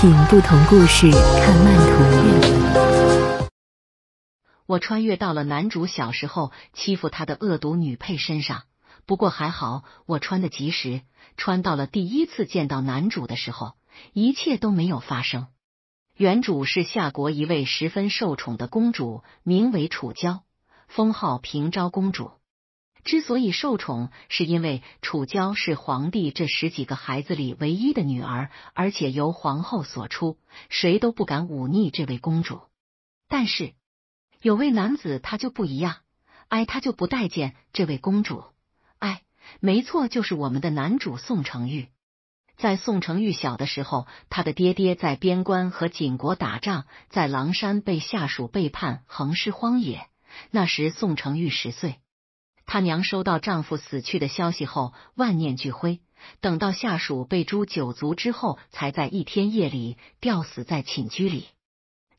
品不同故事，看曼图我穿越到了男主小时候欺负他的恶毒女配身上，不过还好我穿的及时，穿到了第一次见到男主的时候，一切都没有发生。原主是夏国一位十分受宠的公主，名为楚娇，封号平昭公主。之所以受宠，是因为楚娇是皇帝这十几个孩子里唯一的女儿，而且由皇后所出，谁都不敢忤逆这位公主。但是有位男子他就不一样，哎，他就不待见这位公主。哎，没错，就是我们的男主宋承玉。在宋承玉小的时候，他的爹爹在边关和景国打仗，在狼山被下属背叛，横尸荒野。那时宋承玉十岁。他娘收到丈夫死去的消息后，万念俱灰。等到下属被诛九族之后，才在一天夜里吊死在寝居里。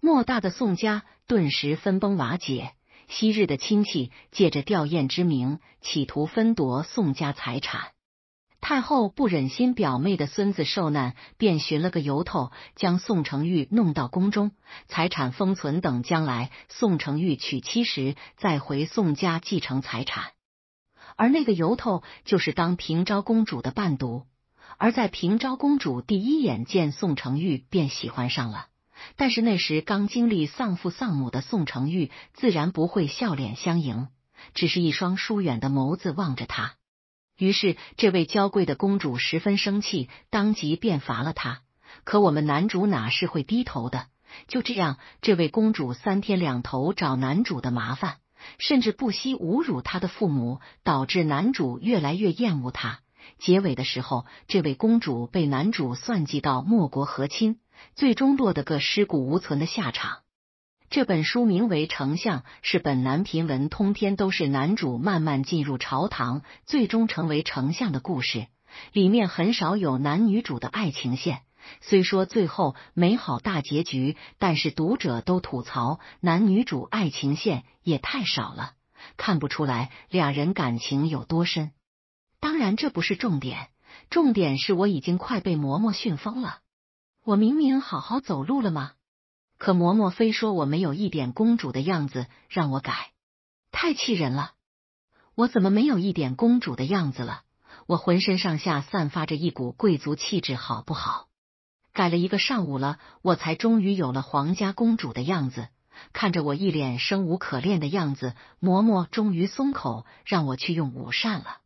莫大的宋家顿时分崩瓦解。昔日的亲戚借着吊唁之名，企图分夺宋家财产。太后不忍心表妹的孙子受难，便寻了个由头，将宋承玉弄到宫中，财产封存，等将来宋承玉娶妻时再回宋家继承财产。而那个由头就是当平昭公主的伴读，而在平昭公主第一眼见宋承玉便喜欢上了，但是那时刚经历丧父丧母的宋承玉自然不会笑脸相迎，只是一双疏远的眸子望着他。于是这位娇贵的公主十分生气，当即便罚了他。可我们男主哪是会低头的？就这样，这位公主三天两头找男主的麻烦。甚至不惜侮辱他的父母，导致男主越来越厌恶他。结尾的时候，这位公主被男主算计到莫国和亲，最终落得个尸骨无存的下场。这本书名为《丞相》，是本男频文，通篇都是男主慢慢进入朝堂，最终成为丞相的故事。里面很少有男女主的爱情线。虽说最后美好大结局，但是读者都吐槽男女主爱情线也太少了，看不出来俩人感情有多深。当然这不是重点，重点是我已经快被嬷嬷训疯了。我明明好好走路了吗？可嬷嬷非说我没有一点公主的样子，让我改，太气人了！我怎么没有一点公主的样子了？我浑身上下散发着一股贵族气质，好不好？改了一个上午了，我才终于有了皇家公主的样子。看着我一脸生无可恋的样子，嬷嬷终于松口让我去用午膳了。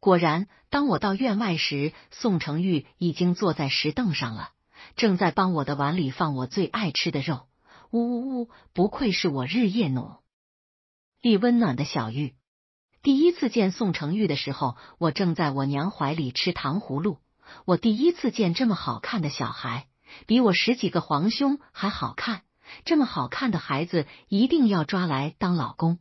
果然，当我到院外时，宋成玉已经坐在石凳上了，正在帮我的碗里放我最爱吃的肉。呜呜呜！不愧是我日夜努，力温暖的小玉。第一次见宋成玉的时候，我正在我娘怀里吃糖葫芦。我第一次见这么好看的小孩，比我十几个皇兄还好看。这么好看的孩子，一定要抓来当老公。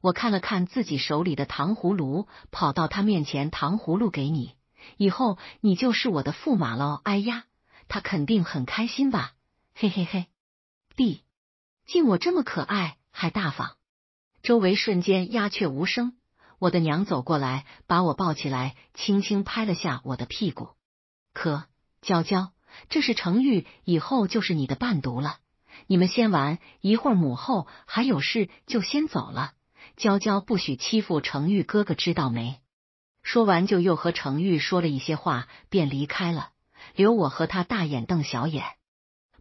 我看了看自己手里的糖葫芦，跑到他面前，糖葫芦给你，以后你就是我的驸马喽。哎呀，他肯定很开心吧？嘿嘿嘿，弟，见我这么可爱还大方，周围瞬间鸦雀无声。我的娘走过来，把我抱起来，轻轻拍了下我的屁股。可娇娇，这是程玉，以后就是你的伴读了。你们先玩，一会儿母后还有事，就先走了。娇娇，不许欺负程玉哥哥，知道没？说完，就又和程玉说了一些话，便离开了，留我和他大眼瞪小眼。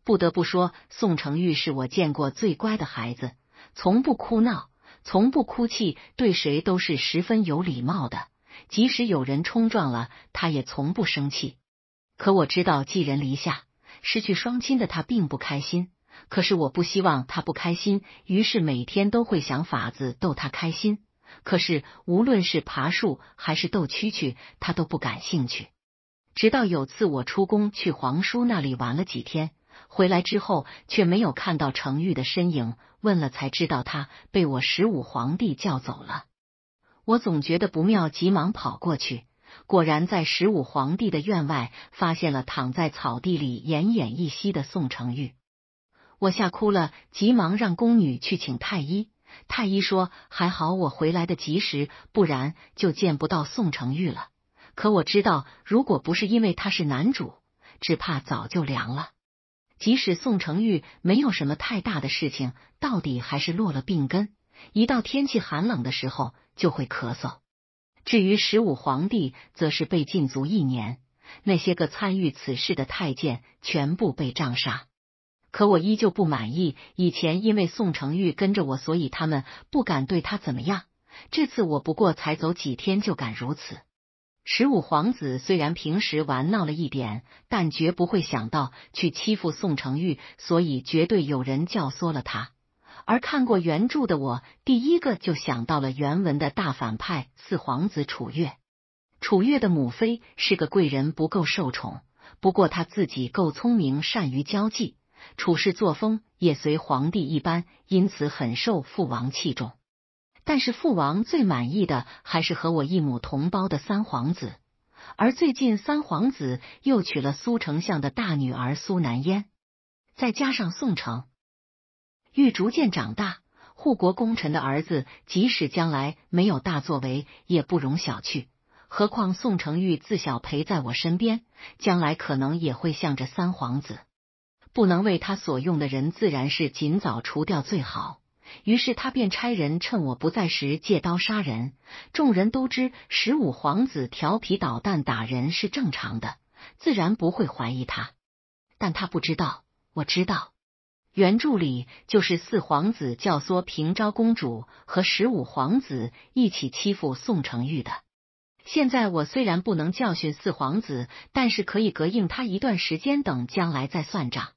不得不说，宋成玉是我见过最乖的孩子，从不哭闹。从不哭泣，对谁都是十分有礼貌的。即使有人冲撞了，他也从不生气。可我知道寄人篱下、失去双亲的他并不开心。可是我不希望他不开心，于是每天都会想法子逗他开心。可是无论是爬树还是逗蛐蛐，他都不感兴趣。直到有次我出宫去皇叔那里玩了几天。回来之后却没有看到程昱的身影，问了才知道他被我十五皇帝叫走了。我总觉得不妙，急忙跑过去，果然在十五皇帝的院外发现了躺在草地里奄奄一息的宋承昱。我吓哭了，急忙让宫女去请太医。太医说还好我回来的及时，不然就见不到宋承玉了。可我知道，如果不是因为他是男主，只怕早就凉了。即使宋承玉没有什么太大的事情，到底还是落了病根。一到天气寒冷的时候，就会咳嗽。至于十五皇帝，则是被禁足一年。那些个参与此事的太监，全部被杖杀。可我依旧不满意。以前因为宋承玉跟着我，所以他们不敢对他怎么样。这次我不过才走几天，就敢如此。十五皇子虽然平时玩闹了一点，但绝不会想到去欺负宋承玉，所以绝对有人教唆了他。而看过原著的我，第一个就想到了原文的大反派四皇子楚月。楚月的母妃是个贵人，不够受宠，不过他自己够聪明，善于交际，处事作风也随皇帝一般，因此很受父王器重。但是父王最满意的还是和我一母同胞的三皇子，而最近三皇子又娶了苏丞相的大女儿苏南烟，再加上宋城玉逐渐长大，护国功臣的儿子，即使将来没有大作为，也不容小觑。何况宋承玉自小陪在我身边，将来可能也会向着三皇子，不能为他所用的人，自然是尽早除掉最好。于是他便差人趁我不在时借刀杀人。众人都知十五皇子调皮捣蛋打人是正常的，自然不会怀疑他。但他不知道，我知道原著里就是四皇子教唆平昭公主和十五皇子一起欺负宋承玉的。现在我虽然不能教训四皇子，但是可以隔应他一段时间，等将来再算账。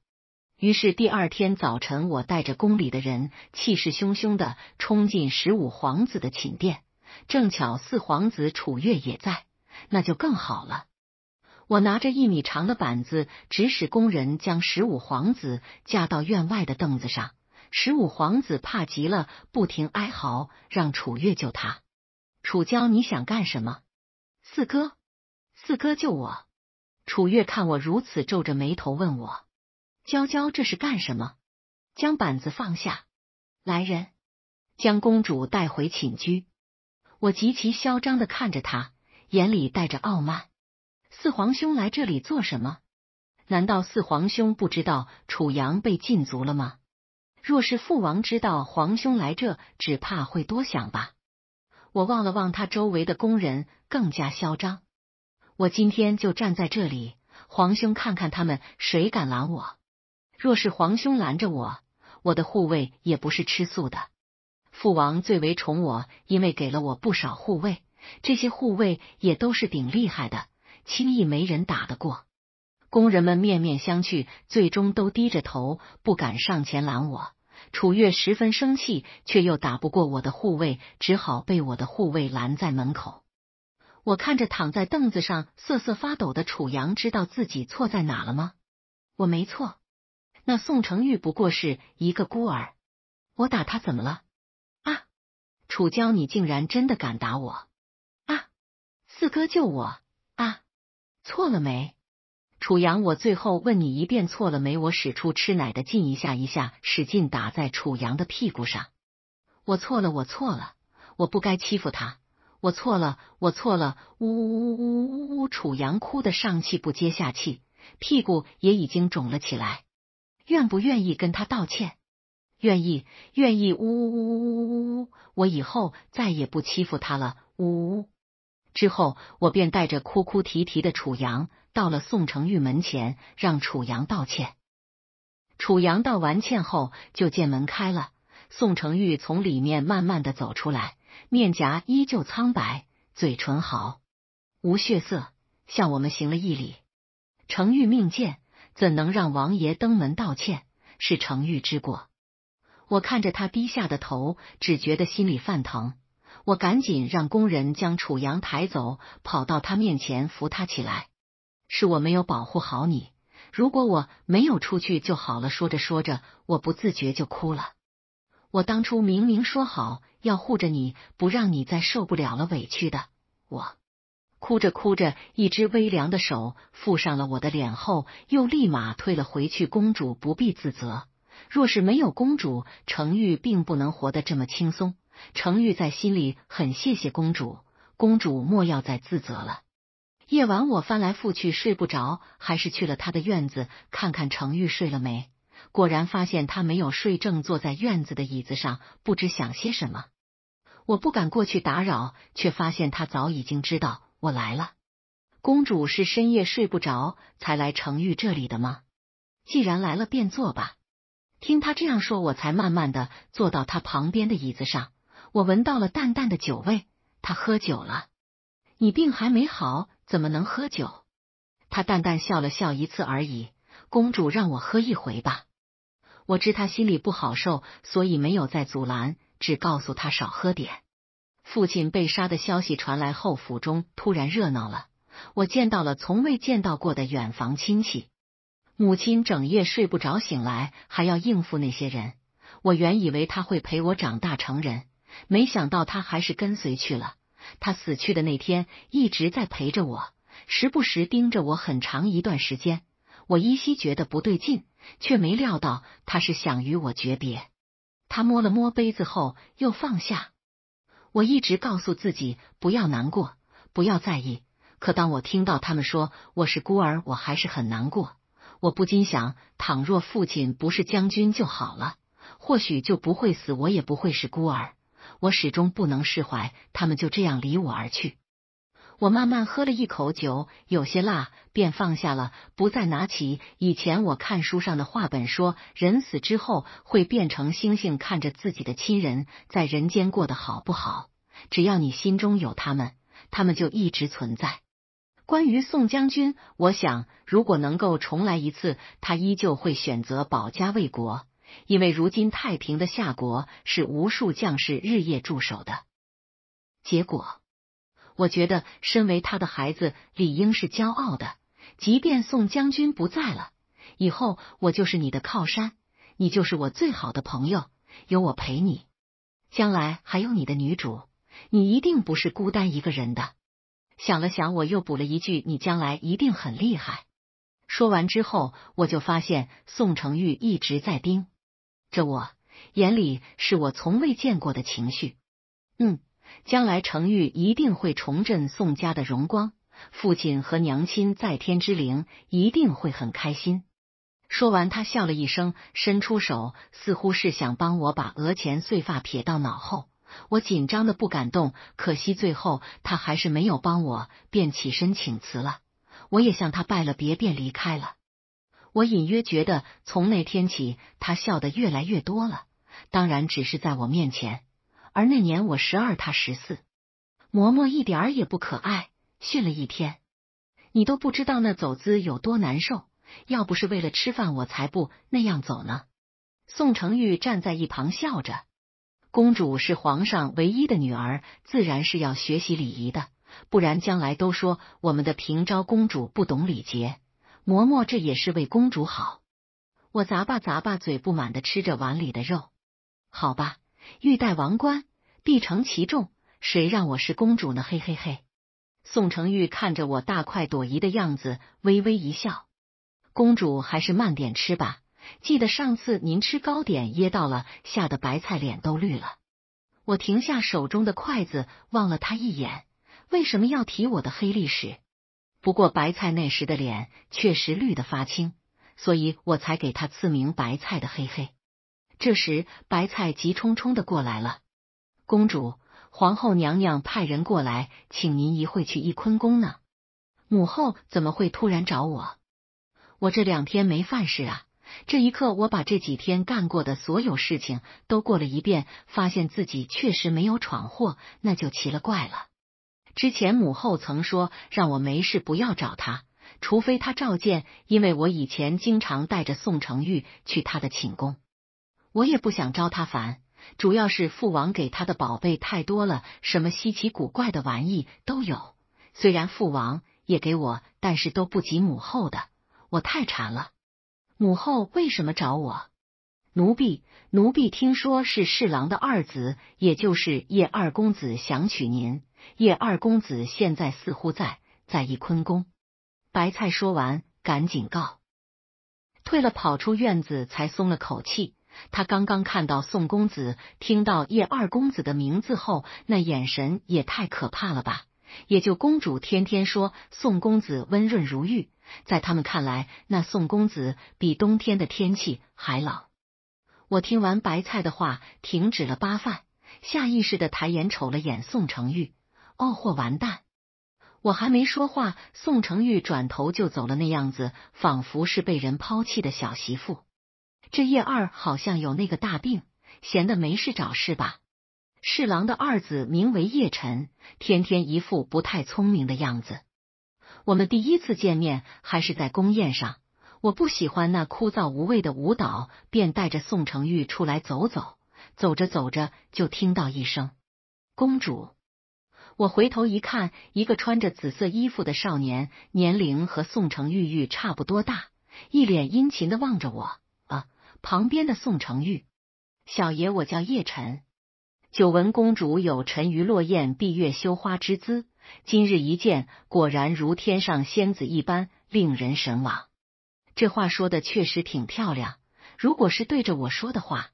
于是第二天早晨，我带着宫里的人，气势汹汹的冲进十五皇子的寝殿。正巧四皇子楚月也在，那就更好了。我拿着一米长的板子，指使工人将十五皇子架到院外的凳子上。十五皇子怕极了，不停哀嚎，让楚月救他。楚娇，你想干什么？四哥，四哥救我！楚月看我如此皱着眉头，问我。娇娇，这是干什么？将板子放下！来人，将公主带回寝居。我极其嚣张的看着他，眼里带着傲慢。四皇兄来这里做什么？难道四皇兄不知道楚阳被禁足了吗？若是父王知道皇兄来这，只怕会多想吧。我望了望他周围的宫人，更加嚣张。我今天就站在这里，皇兄看看他们谁敢拦我。若是皇兄拦着我，我的护卫也不是吃素的。父王最为宠我，因为给了我不少护卫，这些护卫也都是顶厉害的，轻易没人打得过。工人们面面相觑，最终都低着头不敢上前拦我。楚月十分生气，却又打不过我的护卫，只好被我的护卫拦在门口。我看着躺在凳子上瑟瑟发抖的楚阳，知道自己错在哪了吗？我没错。那宋成玉不过是一个孤儿，我打他怎么了？啊，楚娇，你竟然真的敢打我！啊，四哥救我！啊，错了没？楚阳，我最后问你一遍，错了没？我使出吃奶的劲，一下一下使劲打在楚阳的屁股上。我错了，我错了，我不该欺负他。我错了，我错了，呜呜呜呜呜呜！楚阳哭得上气不接下气，屁股也已经肿了起来。愿不愿意跟他道歉？愿意，愿意。呜呜呜呜呜呜！我以后再也不欺负他了。呜。呜！之后，我便带着哭哭啼啼的楚阳到了宋成玉门前，让楚阳道歉。楚阳道完歉后，就见门开了，宋成玉从里面慢慢的走出来，面颊依旧苍白，嘴唇毫无血色，向我们行了一礼。承玉命见。怎能让王爷登门道歉？是程昱之过。我看着他低下的头，只觉得心里泛疼。我赶紧让工人将楚阳抬走，跑到他面前扶他起来。是我没有保护好你，如果我没有出去就好了。说着说着，我不自觉就哭了。我当初明明说好要护着你，不让你再受不了了委屈的我。哭着哭着，一只微凉的手附上了我的脸，后又立马退了回去。公主不必自责，若是没有公主，程玉并不能活得这么轻松。程玉在心里很谢谢公主，公主莫要再自责了。夜晚，我翻来覆去睡不着，还是去了他的院子看看程玉睡了没。果然发现他没有睡，正坐在院子的椅子上，不知想些什么。我不敢过去打扰，却发现他早已经知道。我来了，公主是深夜睡不着才来程玉这里的吗？既然来了，便坐吧。听他这样说，我才慢慢的坐到他旁边的椅子上。我闻到了淡淡的酒味，他喝酒了。你病还没好，怎么能喝酒？他淡淡笑了笑，一次而已。公主让我喝一回吧。我知他心里不好受，所以没有再阻拦，只告诉他少喝点。父亲被杀的消息传来后，府中突然热闹了。我见到了从未见到过的远房亲戚。母亲整夜睡不着，醒来还要应付那些人。我原以为他会陪我长大成人，没想到他还是跟随去了。他死去的那天，一直在陪着我，时不时盯着我很长一段时间。我依稀觉得不对劲，却没料到他是想与我诀别。他摸了摸杯子后，又放下。我一直告诉自己不要难过，不要在意。可当我听到他们说我是孤儿，我还是很难过。我不禁想，倘若父亲不是将军就好了，或许就不会死，我也不会是孤儿。我始终不能释怀，他们就这样离我而去。我慢慢喝了一口酒，有些辣，便放下了，不再拿起。以前我看书上的话本，说人死之后会变成星星，看着自己的亲人，在人间过得好不好。只要你心中有他们，他们就一直存在。关于宋将军，我想，如果能够重来一次，他依旧会选择保家卫国，因为如今太平的夏国是无数将士日夜驻守的结果。我觉得身为他的孩子，理应是骄傲的。即便宋将军不在了，以后我就是你的靠山，你就是我最好的朋友，有我陪你。将来还有你的女主，你一定不是孤单一个人的。想了想，我又补了一句：“你将来一定很厉害。”说完之后，我就发现宋成玉一直在盯着我，眼里是我从未见过的情绪。嗯。将来程昱一定会重振宋家的荣光，父亲和娘亲在天之灵一定会很开心。说完，他笑了一声，伸出手，似乎是想帮我把额前碎发撇到脑后。我紧张的不敢动，可惜最后他还是没有帮我，便起身请辞了。我也向他拜了别，便离开了。我隐约觉得从那天起，他笑的越来越多了，当然只是在我面前。而那年我十二，她十四，嬷嬷一点儿也不可爱，训了一天，你都不知道那走姿有多难受。要不是为了吃饭，我才不那样走呢。宋承玉站在一旁笑着：“公主是皇上唯一的女儿，自然是要学习礼仪的，不然将来都说我们的平昭公主不懂礼节。”嬷嬷这也是为公主好。我咂吧咂吧嘴，不满的吃着碗里的肉。好吧。欲戴王冠，必承其重。谁让我是公主呢？嘿嘿嘿。宋承玉看着我大快朵颐的样子，微微一笑：“公主还是慢点吃吧，记得上次您吃糕点噎到了，吓得白菜脸都绿了。”我停下手中的筷子，望了他一眼：“为什么要提我的黑历史？”不过白菜那时的脸确实绿得发青，所以我才给他赐名白菜的。嘿嘿。这时，白菜急冲冲的过来了。公主、皇后娘娘派人过来，请您一会去翊坤宫呢。母后怎么会突然找我？我这两天没饭事啊！这一刻，我把这几天干过的所有事情都过了一遍，发现自己确实没有闯祸，那就奇了怪了。之前母后曾说让我没事不要找她，除非她召见，因为我以前经常带着宋承玉去她的寝宫。我也不想招他烦，主要是父王给他的宝贝太多了，什么稀奇古怪的玩意都有。虽然父王也给我，但是都不及母后的，我太馋了。母后为什么找我？奴婢，奴婢听说是侍郎的二子，也就是叶二公子想娶您。叶二公子现在似乎在在翊坤宫。白菜说完，赶紧告退了，跑出院子，才松了口气。他刚刚看到宋公子，听到叶二公子的名字后，那眼神也太可怕了吧！也就公主天天说宋公子温润如玉，在他们看来，那宋公子比冬天的天气还冷。我听完白菜的话，停止了扒饭，下意识的抬眼瞅了眼宋成玉，哦豁，完蛋！我还没说话，宋成玉转头就走了，那样子仿佛是被人抛弃的小媳妇。这叶二好像有那个大病，闲的没事找事吧？侍郎的二子名为叶晨，天天一副不太聪明的样子。我们第一次见面还是在宫宴上，我不喜欢那枯燥无味的舞蹈，便带着宋承玉出来走走。走着走着，就听到一声“公主”，我回头一看，一个穿着紫色衣服的少年，年龄和宋承玉玉差不多大，一脸殷勤的望着我。旁边的宋承玉，小爷我叫叶辰。久闻公主有沉鱼落雁、闭月羞花之姿，今日一见，果然如天上仙子一般，令人神往。这话说的确实挺漂亮。如果是对着我说的话，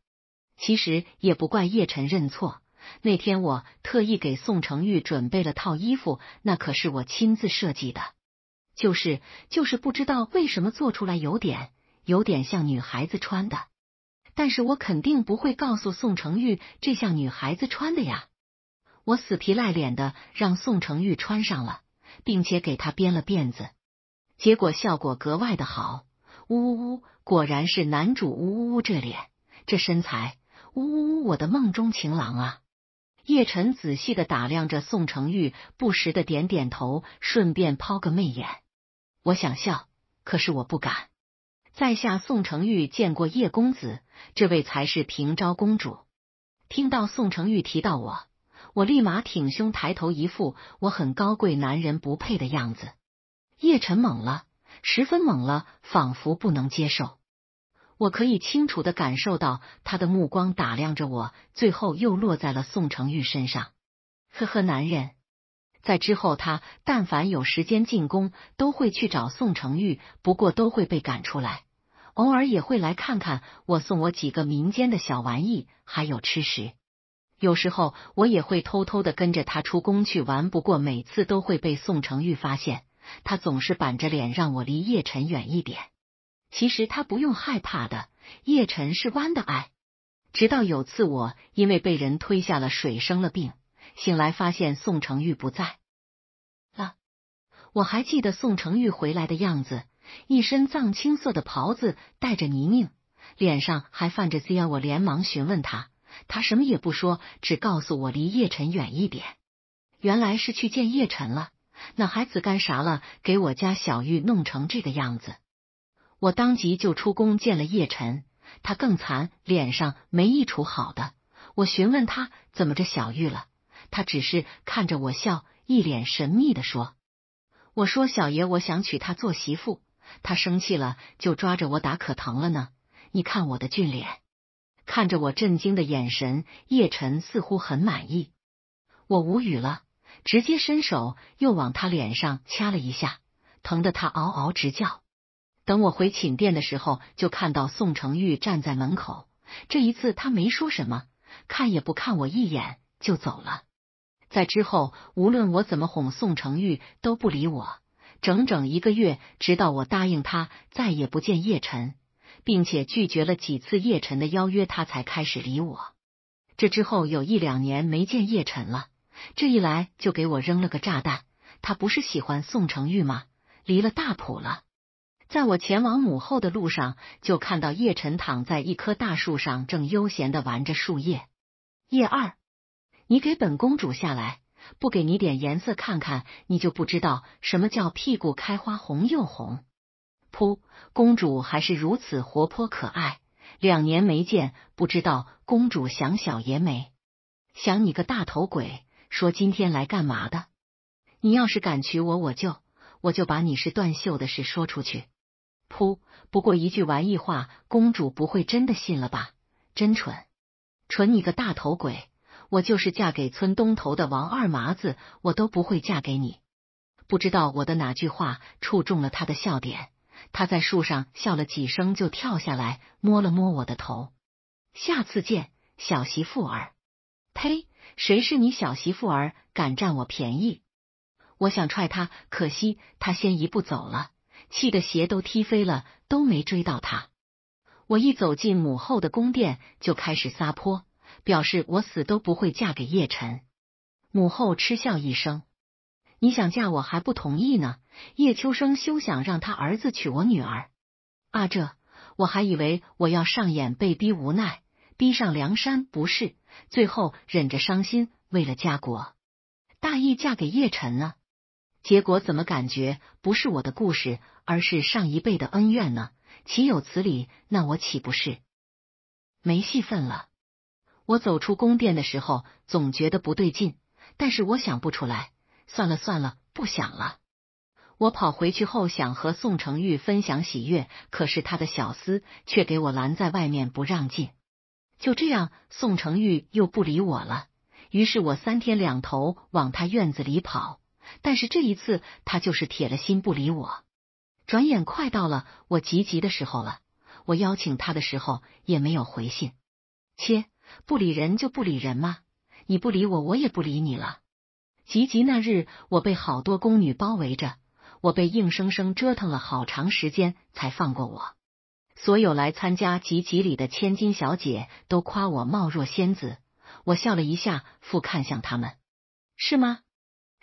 其实也不怪叶晨认错。那天我特意给宋承玉准备了套衣服，那可是我亲自设计的，就是就是不知道为什么做出来有点。有点像女孩子穿的，但是我肯定不会告诉宋成玉这像女孩子穿的呀。我死皮赖脸的让宋成玉穿上了，并且给他编了辫子，结果效果格外的好。呜呜呜，果然是男主，呜呜呜，这脸，这身材，呜呜呜，我的梦中情郎啊！叶晨仔细的打量着宋成玉，不时的点点头，顺便抛个媚眼。我想笑，可是我不敢。在下宋承玉见过叶公子，这位才是平昭公主。听到宋承玉提到我，我立马挺胸抬头，一副我很高贵，男人不配的样子。叶晨懵了，十分懵了，仿佛不能接受。我可以清楚的感受到他的目光打量着我，最后又落在了宋承玉身上。呵呵，男人。在之后，他但凡有时间进宫，都会去找宋承玉，不过都会被赶出来。偶尔也会来看看我，送我几个民间的小玩意，还有吃食。有时候我也会偷偷的跟着他出宫去玩，不过每次都会被宋承玉发现。他总是板着脸让我离叶辰远一点。其实他不用害怕的，叶晨是弯的爱。直到有次我因为被人推下了水生了病，醒来发现宋承玉不在了。我还记得宋承玉回来的样子。一身藏青色的袍子带着泥泞，脸上还泛着紫烟。我连忙询问他，他什么也不说，只告诉我离叶辰远一点。原来是去见叶辰了，那孩子干啥了，给我家小玉弄成这个样子？我当即就出宫见了叶辰，他更惨，脸上没一处好的。我询问他怎么着小玉了，他只是看着我笑，一脸神秘的说：“我说小爷，我想娶她做媳妇。”他生气了，就抓着我打，可疼了呢。你看我的俊脸，看着我震惊的眼神，叶晨似乎很满意。我无语了，直接伸手又往他脸上掐了一下，疼得他嗷嗷直叫。等我回寝殿的时候，就看到宋成玉站在门口。这一次他没说什么，看也不看我一眼就走了。在之后，无论我怎么哄宋成玉，都不理我。整整一个月，直到我答应他再也不见叶晨，并且拒绝了几次叶晨的邀约，他才开始理我。这之后有一两年没见叶晨了，这一来就给我扔了个炸弹。他不是喜欢宋承玉吗？离了大谱了。在我前往母后的路上，就看到叶晨躺在一棵大树上，正悠闲的玩着树叶。叶二，你给本公主下来。不给你点颜色看看，你就不知道什么叫屁股开花红又红。噗，公主还是如此活泼可爱，两年没见，不知道公主想小爷没？想你个大头鬼！说今天来干嘛的？你要是敢娶我，我就我就把你是断袖的事说出去。噗，不过一句玩意话，公主不会真的信了吧？真蠢，蠢你个大头鬼！我就是嫁给村东头的王二麻子，我都不会嫁给你。不知道我的哪句话触中了他的笑点，他在树上笑了几声，就跳下来摸了摸我的头。下次见，小媳妇儿！呸，谁是你小媳妇儿？敢占我便宜！我想踹他，可惜他先一步走了，气的鞋都踢飞了，都没追到他。我一走进母后的宫殿，就开始撒泼。表示我死都不会嫁给叶辰。母后嗤笑一声：“你想嫁我还不同意呢。叶秋生休想让他儿子娶我女儿。阿哲，我还以为我要上演被逼无奈，逼上梁山，不是？最后忍着伤心，为了家国大义嫁给叶晨呢？结果怎么感觉不是我的故事，而是上一辈的恩怨呢？岂有此理！那我岂不是没戏份了？”我走出宫殿的时候，总觉得不对劲，但是我想不出来，算了算了，不想了。我跑回去后，想和宋成玉分享喜悦，可是他的小厮却给我拦在外面不让进。就这样，宋成玉又不理我了。于是我三天两头往他院子里跑，但是这一次他就是铁了心不理我。转眼快到了我急急的时候了，我邀请他的时候也没有回信，切。不理人就不理人吗？你不理我，我也不理你了。及集那日，我被好多宫女包围着，我被硬生生折腾了好长时间才放过我。所有来参加及集里的千金小姐都夸我貌若仙子，我笑了一下，复看向他们，是吗？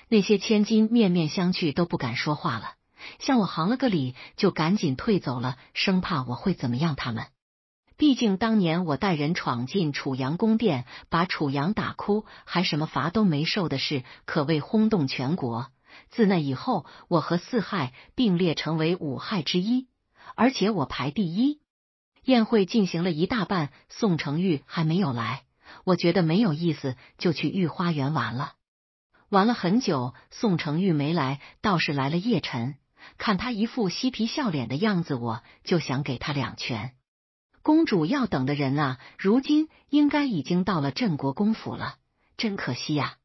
那些千金面面相觑，都不敢说话了，向我行了个礼，就赶紧退走了，生怕我会怎么样他们。毕竟当年我带人闯进楚阳宫殿，把楚阳打哭，还什么罚都没受的事，可谓轰动全国。自那以后，我和四害并列成为五害之一，而且我排第一。宴会进行了一大半，宋承玉还没有来，我觉得没有意思，就去御花园玩了。玩了很久，宋承玉没来，倒是来了叶辰。看他一副嬉皮笑脸的样子，我就想给他两拳。公主要等的人啊，如今应该已经到了镇国公府了。真可惜呀！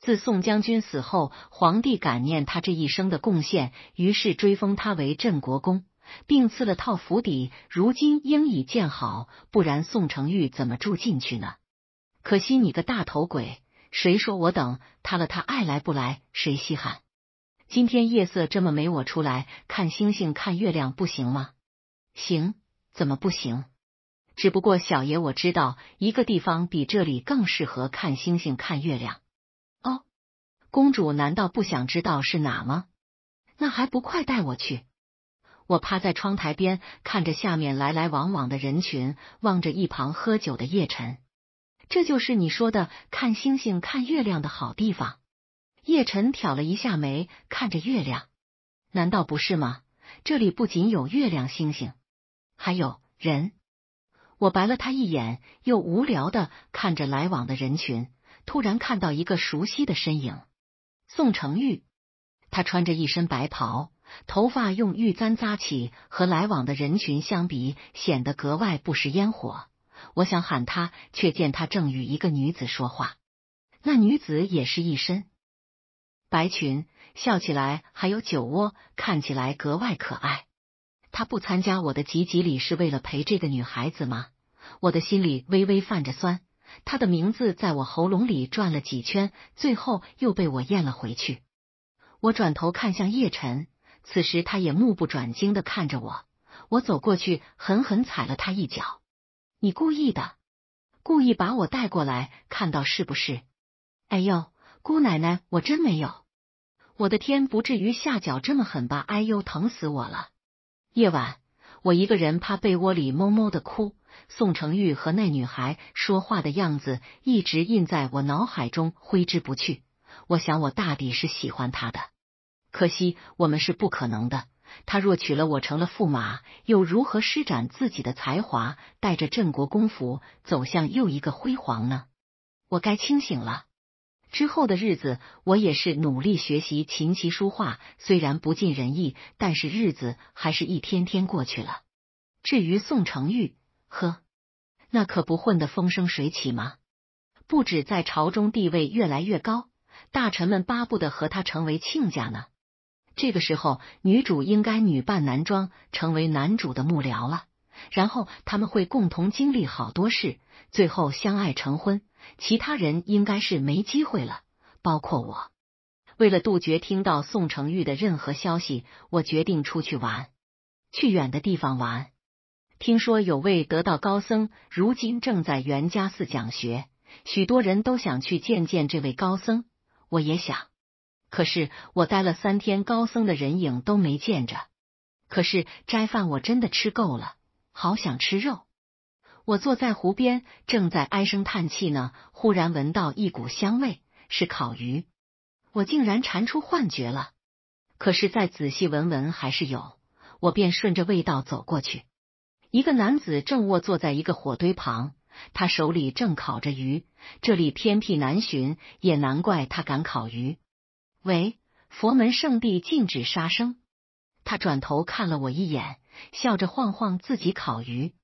自宋将军死后，皇帝感念他这一生的贡献，于是追封他为镇国公，并赐了套府邸。如今应已建好，不然宋承玉怎么住进去呢？可惜你个大头鬼，谁说我等他了？他爱来不来，谁稀罕？今天夜色这么美，我出来看星星、看月亮，不行吗？行，怎么不行？只不过小爷我知道一个地方比这里更适合看星星看月亮哦，公主难道不想知道是哪吗？那还不快带我去！我趴在窗台边看着下面来来往往的人群，望着一旁喝酒的叶晨，这就是你说的看星星看月亮的好地方。叶晨挑了一下眉，看着月亮，难道不是吗？这里不仅有月亮星星，还有人。我白了他一眼，又无聊的看着来往的人群。突然看到一个熟悉的身影，宋成玉。他穿着一身白袍，头发用玉簪扎起，和来往的人群相比，显得格外不食烟火。我想喊他，却见他正与一个女子说话。那女子也是一身白裙，笑起来还有酒窝，看起来格外可爱。他不参加我的集集礼，是为了陪这个女孩子吗？我的心里微微泛着酸，他的名字在我喉咙里转了几圈，最后又被我咽了回去。我转头看向叶晨，此时他也目不转睛的看着我。我走过去，狠狠踩了他一脚。你故意的，故意把我带过来，看到是不是？哎呦，姑奶奶，我真没有。我的天，不至于下脚这么狠吧？哎呦，疼死我了！夜晚，我一个人趴被窝里，哞哞的哭。宋承玉和那女孩说话的样子，一直印在我脑海中，挥之不去。我想，我大抵是喜欢他的。可惜，我们是不可能的。他若娶了我，成了驸马，又如何施展自己的才华，带着镇国公府走向又一个辉煌呢？我该清醒了。之后的日子，我也是努力学习琴棋书画，虽然不尽人意，但是日子还是一天天过去了。至于宋承玉，呵，那可不混得风生水起吗？不止在朝中地位越来越高，大臣们巴不得和他成为亲家呢。这个时候，女主应该女扮男装，成为男主的幕僚了，然后他们会共同经历好多事，最后相爱成婚。其他人应该是没机会了，包括我。为了杜绝听到宋成玉的任何消息，我决定出去玩，去远的地方玩。听说有位得道高僧，如今正在袁家寺讲学，许多人都想去见见这位高僧，我也想。可是我待了三天，高僧的人影都没见着。可是斋饭我真的吃够了，好想吃肉。我坐在湖边，正在唉声叹气呢，忽然闻到一股香味，是烤鱼。我竟然馋出幻觉了，可是再仔细闻闻还是有，我便顺着味道走过去。一个男子正卧坐在一个火堆旁，他手里正烤着鱼。这里偏僻难寻，也难怪他敢烤鱼。喂，佛门圣地禁止杀生。他转头看了我一眼，笑着晃晃自己烤鱼。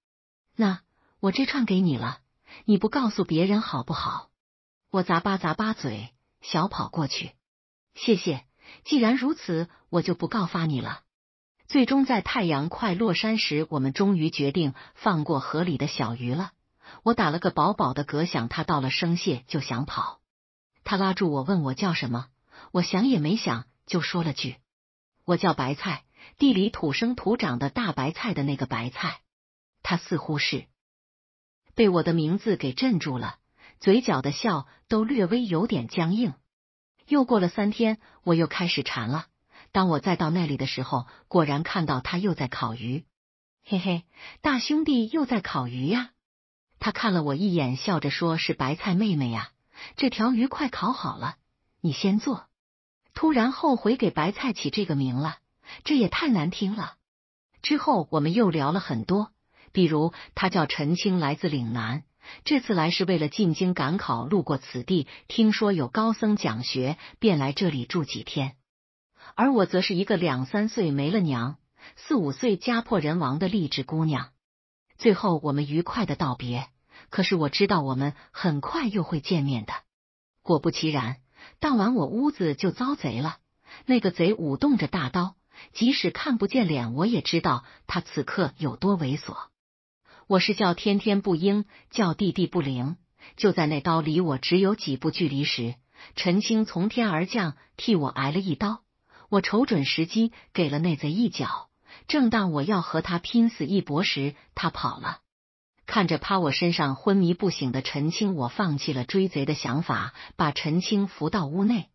那。我这串给你了，你不告诉别人好不好？我砸巴砸巴嘴，小跑过去。谢谢，既然如此，我就不告发你了。最终在太阳快落山时，我们终于决定放过河里的小鱼了。我打了个饱饱的嗝，响他到了声谢就想跑，他拉住我问我叫什么，我想也没想就说了句：“我叫白菜，地里土生土长的大白菜的那个白菜。”他似乎是。被我的名字给镇住了，嘴角的笑都略微有点僵硬。又过了三天，我又开始馋了。当我再到那里的时候，果然看到他又在烤鱼。嘿嘿，大兄弟又在烤鱼呀！他看了我一眼，笑着说是白菜妹妹呀。这条鱼快烤好了，你先做。突然后悔给白菜起这个名了，这也太难听了。之后我们又聊了很多。比如，他叫陈青，来自岭南，这次来是为了进京赶考，路过此地，听说有高僧讲学，便来这里住几天。而我则是一个两三岁没了娘、四五岁家破人亡的励志姑娘。最后，我们愉快的道别。可是，我知道我们很快又会见面的。果不其然，当晚我屋子就遭贼了。那个贼舞动着大刀，即使看不见脸，我也知道他此刻有多猥琐。我是叫天天不应，叫地地不灵。就在那刀离我只有几步距离时，陈青从天而降，替我挨了一刀。我瞅准时机，给了那贼一脚。正当我要和他拼死一搏时，他跑了。看着趴我身上昏迷不醒的陈青，我放弃了追贼的想法，把陈青扶到屋内，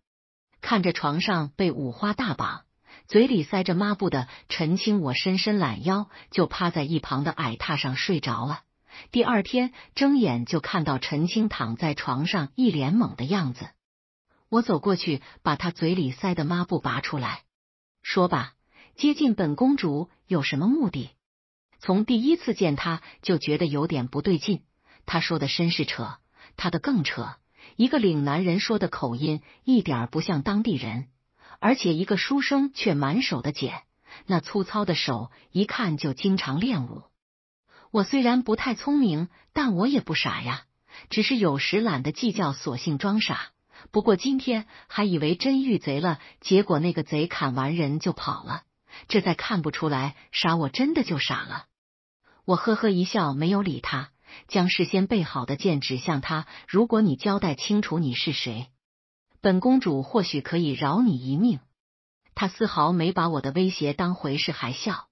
看着床上被五花大绑。嘴里塞着抹布的陈青，我伸伸懒腰，就趴在一旁的矮榻上睡着了。第二天睁眼就看到陈青躺在床上一脸懵的样子，我走过去把他嘴里塞的抹布拔出来，说吧，接近本公主有什么目的？从第一次见他就觉得有点不对劲，他说的真是扯，他的更扯，一个岭南人说的口音一点不像当地人。而且一个书生却满手的茧，那粗糙的手一看就经常练武。我虽然不太聪明，但我也不傻呀，只是有时懒得计较，索性装傻。不过今天还以为真遇贼了，结果那个贼砍完人就跑了，这再看不出来傻，我真的就傻了。我呵呵一笑，没有理他，将事先备好的剑指向他：“如果你交代清楚你是谁。”本公主或许可以饶你一命，她丝毫没把我的威胁当回事，还笑，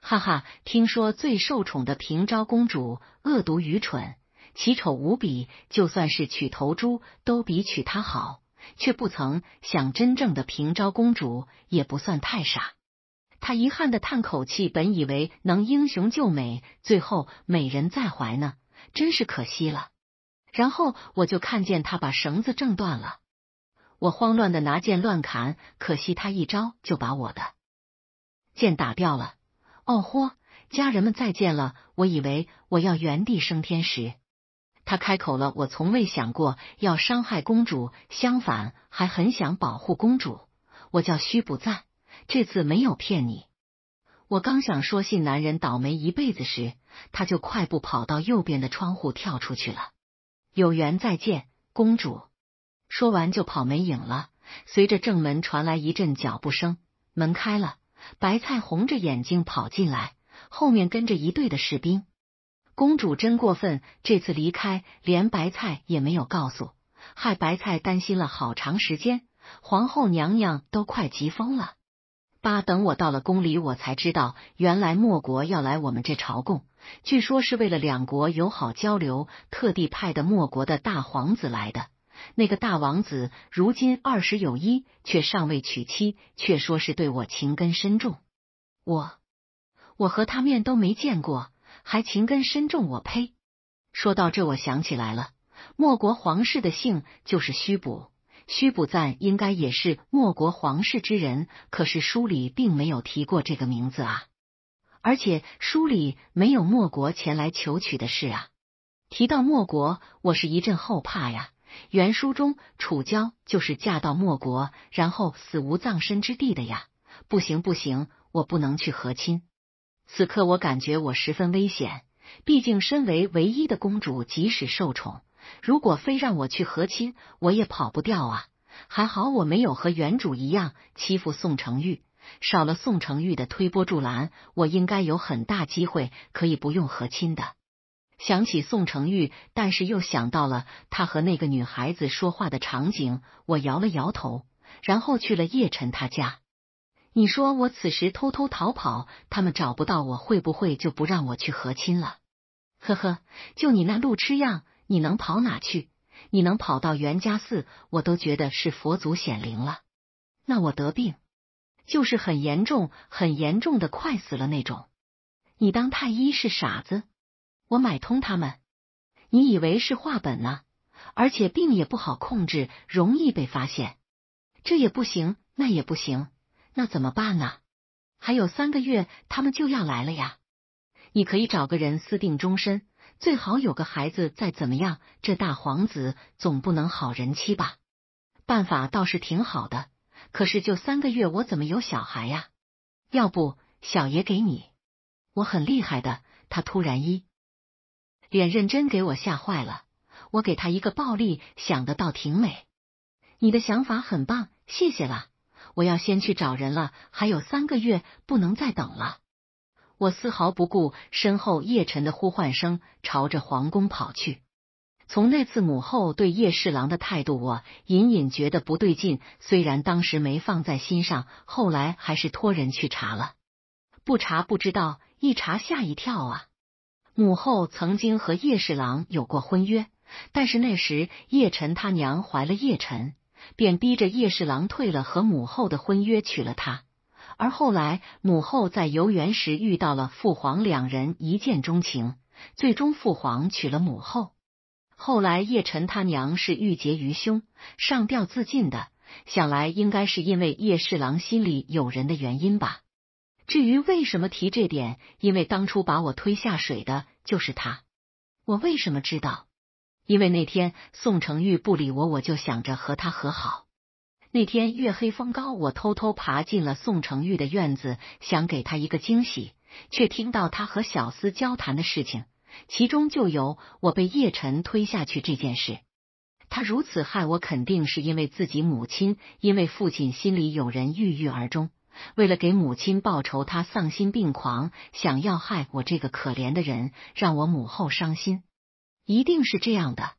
哈哈！听说最受宠的平昭公主恶毒愚蠢，奇丑无比，就算是娶头猪都比娶她好，却不曾想真正的平昭公主也不算太傻。她遗憾的叹口气，本以为能英雄救美，最后美人在怀呢，真是可惜了。然后我就看见他把绳子挣断了。我慌乱的拿剑乱砍，可惜他一招就把我的剑打掉了。哦豁，家人们再见了！我以为我要原地升天时，他开口了。我从未想过要伤害公主，相反还很想保护公主。我叫虚不赞，这次没有骗你。我刚想说信男人倒霉一辈子时，他就快步跑到右边的窗户跳出去了。有缘再见，公主。说完就跑没影了。随着正门传来一阵脚步声，门开了，白菜红着眼睛跑进来，后面跟着一队的士兵。公主真过分，这次离开连白菜也没有告诉，害白菜担心了好长时间。皇后娘娘都快急疯了。八，等我到了宫里，我才知道原来莫国要来我们这朝贡，据说是为了两国友好交流，特地派的莫国的大皇子来的。那个大王子如今二十有一，却尚未娶妻，却说是对我情根深重。我我和他面都没见过，还情根深重？我呸！说到这，我想起来了，莫国皇室的姓就是虚补，虚补赞应该也是莫国皇室之人。可是书里并没有提过这个名字啊，而且书里没有莫国前来求娶的事啊。提到莫国，我是一阵后怕呀。原书中，楚娇就是嫁到莫国，然后死无葬身之地的呀。不行不行，我不能去和亲。此刻我感觉我十分危险，毕竟身为唯一的公主，即使受宠，如果非让我去和亲，我也跑不掉啊。还好我没有和原主一样欺负宋承玉，少了宋承玉的推波助澜，我应该有很大机会可以不用和亲的。想起宋成玉，但是又想到了他和那个女孩子说话的场景，我摇了摇头，然后去了叶晨他家。你说我此时偷偷逃跑，他们找不到我，会不会就不让我去和亲了？呵呵，就你那路痴样，你能跑哪去？你能跑到袁家寺，我都觉得是佛祖显灵了。那我得病，就是很严重、很严重的，快死了那种。你当太医是傻子？我买通他们，你以为是画本呢？而且病也不好控制，容易被发现。这也不行，那也不行，那怎么办呢？还有三个月，他们就要来了呀！你可以找个人私定终身，最好有个孩子。再怎么样，这大皇子总不能好人妻吧？办法倒是挺好的，可是就三个月，我怎么有小孩呀？要不，小爷给你，我很厉害的。他突然一。脸认真给我吓坏了，我给他一个暴力，想的倒挺美。你的想法很棒，谢谢了。我要先去找人了，还有三个月不能再等了。我丝毫不顾身后叶晨的呼唤声，朝着皇宫跑去。从那次母后对叶侍郎的态度，我隐隐觉得不对劲，虽然当时没放在心上，后来还是托人去查了。不查不知道，一查吓一跳啊。母后曾经和叶侍郎有过婚约，但是那时叶辰他娘怀了叶辰，便逼着叶侍郎退了和母后的婚约，娶了她。而后来母后在游园时遇到了父皇，两人一见钟情，最终父皇娶了母后。后来叶辰他娘是郁结于胸，上吊自尽的，想来应该是因为叶侍郎心里有人的原因吧。至于为什么提这点，因为当初把我推下水的就是他。我为什么知道？因为那天宋成玉不理我，我就想着和他和好。那天月黑风高，我偷偷爬进了宋成玉的院子，想给他一个惊喜，却听到他和小厮交谈的事情，其中就有我被叶晨推下去这件事。他如此害我，肯定是因为自己母亲，因为父亲心里有人，郁郁而终。为了给母亲报仇，他丧心病狂，想要害我这个可怜的人，让我母后伤心，一定是这样的。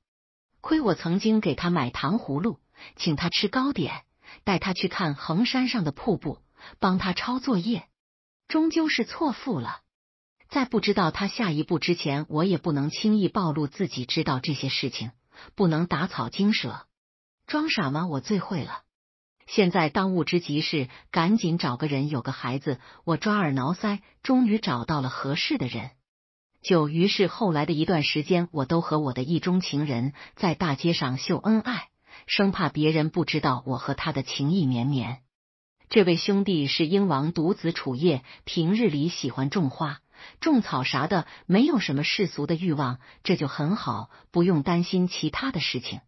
亏我曾经给他买糖葫芦，请他吃糕点，带他去看衡山上的瀑布，帮他抄作业，终究是错付了。在不知道他下一步之前，我也不能轻易暴露自己知道这些事情，不能打草惊蛇，装傻吗？我最会了。现在当务之急是赶紧找个人有个孩子，我抓耳挠腮，终于找到了合适的人。就于是后来的一段时间，我都和我的意中情人在大街上秀恩爱，生怕别人不知道我和他的情意绵绵。这位兄弟是英王独子楚烨，平日里喜欢种花、种草啥的，没有什么世俗的欲望，这就很好，不用担心其他的事情。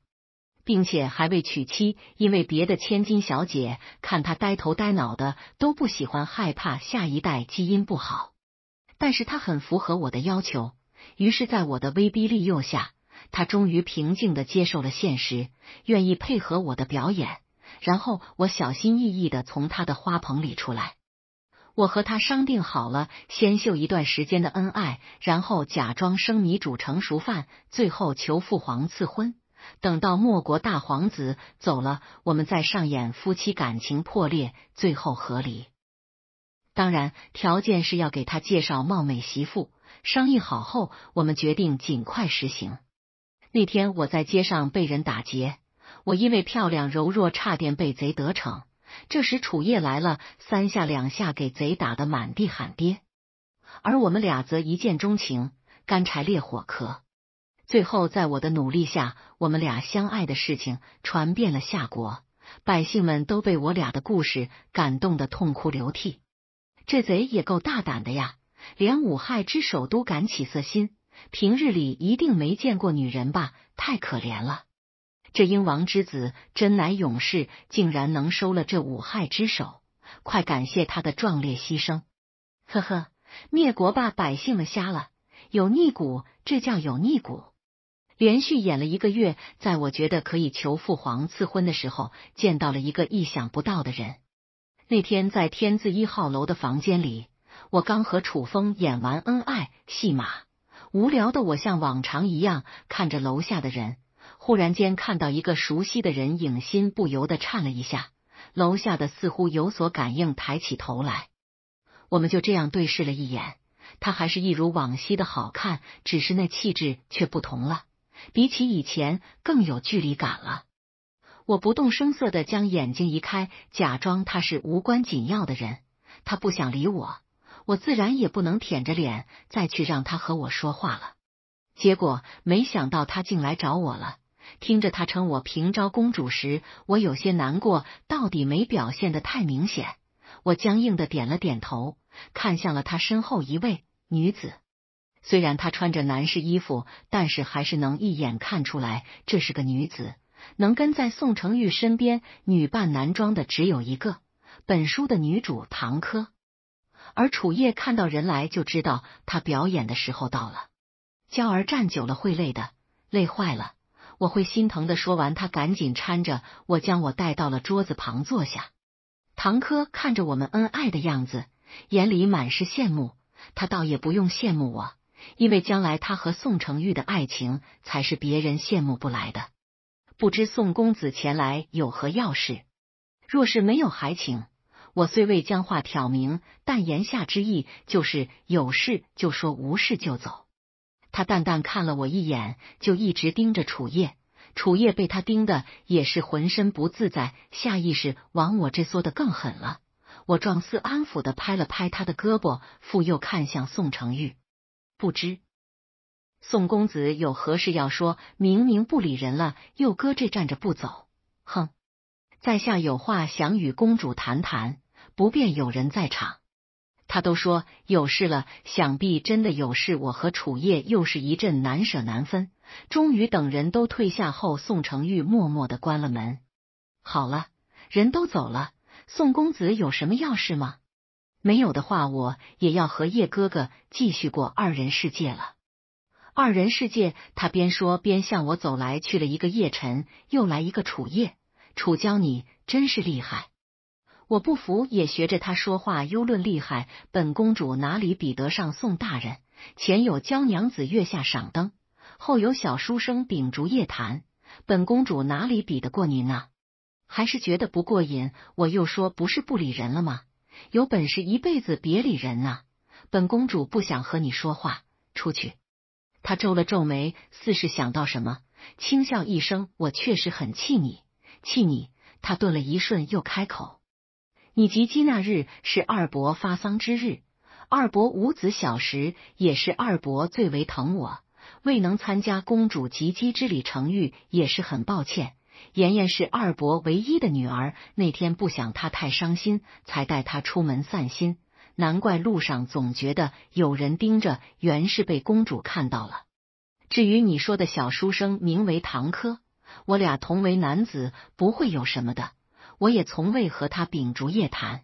并且还未娶妻，因为别的千金小姐看他呆头呆脑的都不喜欢，害怕下一代基因不好。但是他很符合我的要求，于是，在我的威逼利诱下，他终于平静的接受了现实，愿意配合我的表演。然后，我小心翼翼的从他的花棚里出来，我和他商定好了，先秀一段时间的恩爱，然后假装生米煮成熟饭，最后求父皇赐婚。等到莫国大皇子走了，我们再上演夫妻感情破裂，最后和离。当然，条件是要给他介绍貌美媳妇。商议好后，我们决定尽快实行。那天我在街上被人打劫，我因为漂亮柔弱，差点被贼得逞。这时楚烨来了，三下两下给贼打得满地喊爹。而我们俩则一见钟情，干柴烈火可。最后，在我的努力下，我们俩相爱的事情传遍了夏国，百姓们都被我俩的故事感动的痛哭流涕。这贼也够大胆的呀，连五害之首都敢起色心，平日里一定没见过女人吧？太可怜了！这鹰王之子真乃勇士，竟然能收了这五害之手，快感谢他的壮烈牺牲！呵呵，灭国吧，百姓们瞎了，有逆骨，这叫有逆骨。连续演了一个月，在我觉得可以求父皇赐婚的时候，见到了一个意想不到的人。那天在天字一号楼的房间里，我刚和楚风演完恩爱戏码，无聊的我像往常一样看着楼下的人。忽然间看到一个熟悉的人影，心不由得颤了一下。楼下的似乎有所感应，抬起头来，我们就这样对视了一眼。他还是一如往昔的好看，只是那气质却不同了。比起以前更有距离感了。我不动声色的将眼睛移开，假装他是无关紧要的人。他不想理我，我自然也不能舔着脸再去让他和我说话了。结果没想到他竟来找我了。听着他称我平昭公主时，我有些难过，到底没表现的太明显。我僵硬的点了点头，看向了他身后一位女子。虽然他穿着男士衣服，但是还是能一眼看出来这是个女子。能跟在宋成玉身边女扮男装的只有一个，本书的女主唐珂。而楚叶看到人来就知道他表演的时候到了。娇儿站久了会累的，累坏了我会心疼的。说完，他赶紧搀着我，将我带到了桌子旁坐下。唐珂看着我们恩爱的样子，眼里满是羡慕。他倒也不用羡慕我。因为将来他和宋承玉的爱情才是别人羡慕不来的。不知宋公子前来有何要事？若是没有，还请我虽未将话挑明，但言下之意就是有事就说，无事就走。他淡淡看了我一眼，就一直盯着楚叶。楚叶被他盯的也是浑身不自在，下意识往我这缩的更狠了。我壮似安抚的拍了拍他的胳膊，复又看向宋承玉。不知宋公子有何事要说？明明不理人了，又搁这站着不走，哼！在下有话想与公主谈谈，不便有人在场。他都说有事了，想必真的有事。我和楚叶又是一阵难舍难分，终于等人都退下后，宋承玉默默的关了门。好了，人都走了，宋公子有什么要事吗？没有的话，我也要和叶哥哥继续过二人世界了。二人世界，他边说边向我走来，去了一个叶辰，又来一个楚叶楚娇，你真是厉害！我不服，也学着他说话，优论厉害。本公主哪里比得上宋大人？前有娇娘子月下赏灯，后有小书生秉烛夜谈，本公主哪里比得过您呢？还是觉得不过瘾，我又说不是不理人了吗？有本事一辈子别理人啊！本公主不想和你说话，出去。她皱了皱眉，似是想到什么，轻笑一声：“我确实很气你，气你。”她顿了一瞬，又开口：“你及笄那日是二伯发丧之日，二伯无子，小时也是二伯最为疼我，未能参加公主及笄之礼，成玉也是很抱歉。”妍妍是二伯唯一的女儿，那天不想她太伤心，才带她出门散心。难怪路上总觉得有人盯着，原是被公主看到了。至于你说的小书生，名为唐柯，我俩同为男子，不会有什么的。我也从未和他秉烛夜谈。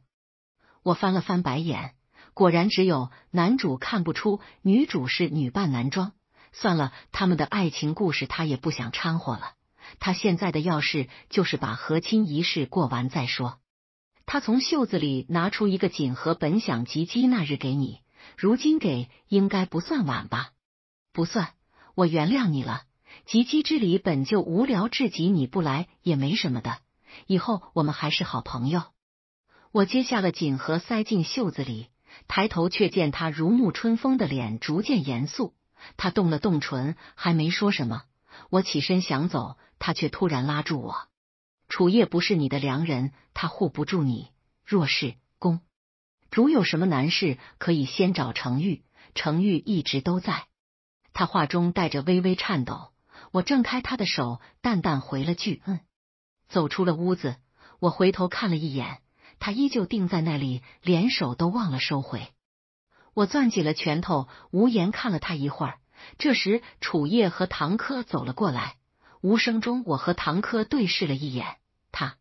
我翻了翻白眼，果然只有男主看不出女主是女扮男装。算了，他们的爱情故事他也不想掺和了。他现在的要事就是把和亲仪式过完再说。他从袖子里拿出一个锦盒，本想及笄那日给你，如今给应该不算晚吧？不算，我原谅你了。及笄之礼本就无聊至极，你不来也没什么的。以后我们还是好朋友。我接下了锦盒，塞进袖子里，抬头却见他如沐春风的脸逐渐严肃。他动了动唇，还没说什么。我起身想走。他却突然拉住我，楚叶不是你的良人，他护不住你。若是公主有什么难事，可以先找程玉，程玉一直都在。他话中带着微微颤抖，我挣开他的手，淡淡回了句：“嗯。”走出了屋子，我回头看了一眼，他依旧定在那里，连手都忘了收回。我攥紧了拳头，无言看了他一会儿。这时，楚叶和唐柯走了过来。无声中，我和唐柯对视了一眼，他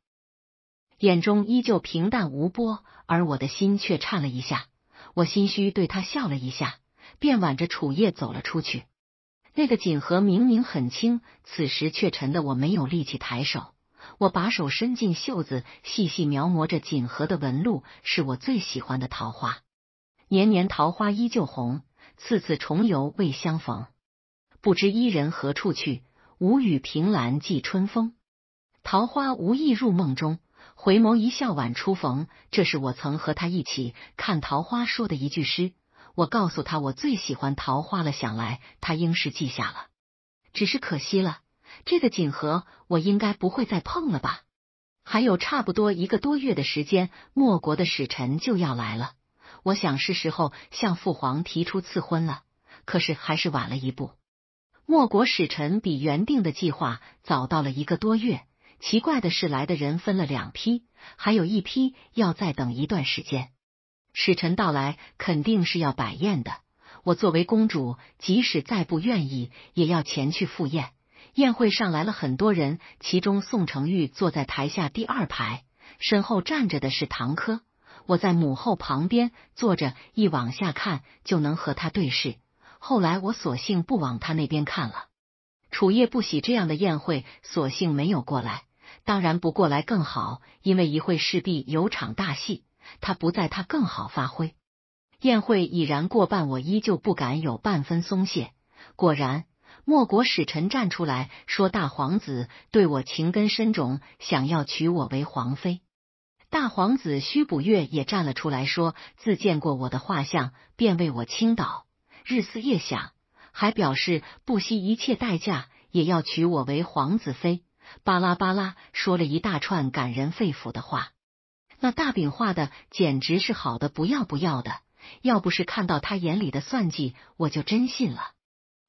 眼中依旧平淡无波，而我的心却颤了一下。我心虚，对他笑了一下，便挽着楚叶走了出去。那个锦盒明明很轻，此时却沉得我没有力气抬手。我把手伸进袖子，细细描摹着锦盒的纹路，是我最喜欢的桃花。年年桃花依旧红，次次重游未相逢，不知伊人何处去。无雨凭栏寄春风，桃花无意入梦中。回眸一笑晚初逢，这是我曾和他一起看桃花说的一句诗。我告诉他我最喜欢桃花了，想来他应是记下了。只是可惜了，这个锦盒我应该不会再碰了吧？还有差不多一个多月的时间，莫国的使臣就要来了，我想是时候向父皇提出赐婚了。可是还是晚了一步。莫国使臣比原定的计划早到了一个多月。奇怪的是，来的人分了两批，还有一批要再等一段时间。使臣到来肯定是要摆宴的，我作为公主，即使再不愿意，也要前去赴宴。宴会上来了很多人，其中宋承玉坐在台下第二排，身后站着的是唐珂。我在母后旁边坐着，一往下看就能和他对视。后来我索性不往他那边看了。楚夜不喜这样的宴会，索性没有过来。当然不过来更好，因为一会势必有场大戏，他不在，他更好发挥。宴会已然过半，我依旧不敢有半分松懈。果然，莫国使臣站出来说：“大皇子对我情根深种，想要娶我为皇妃。”大皇子虚不月也站了出来，说：“自见过我的画像，便为我倾倒。”日思夜想，还表示不惜一切代价也要娶我为皇子妃，巴拉巴拉说了一大串感人肺腑的话。那大饼画的简直是好的不要不要的，要不是看到他眼里的算计，我就真信了。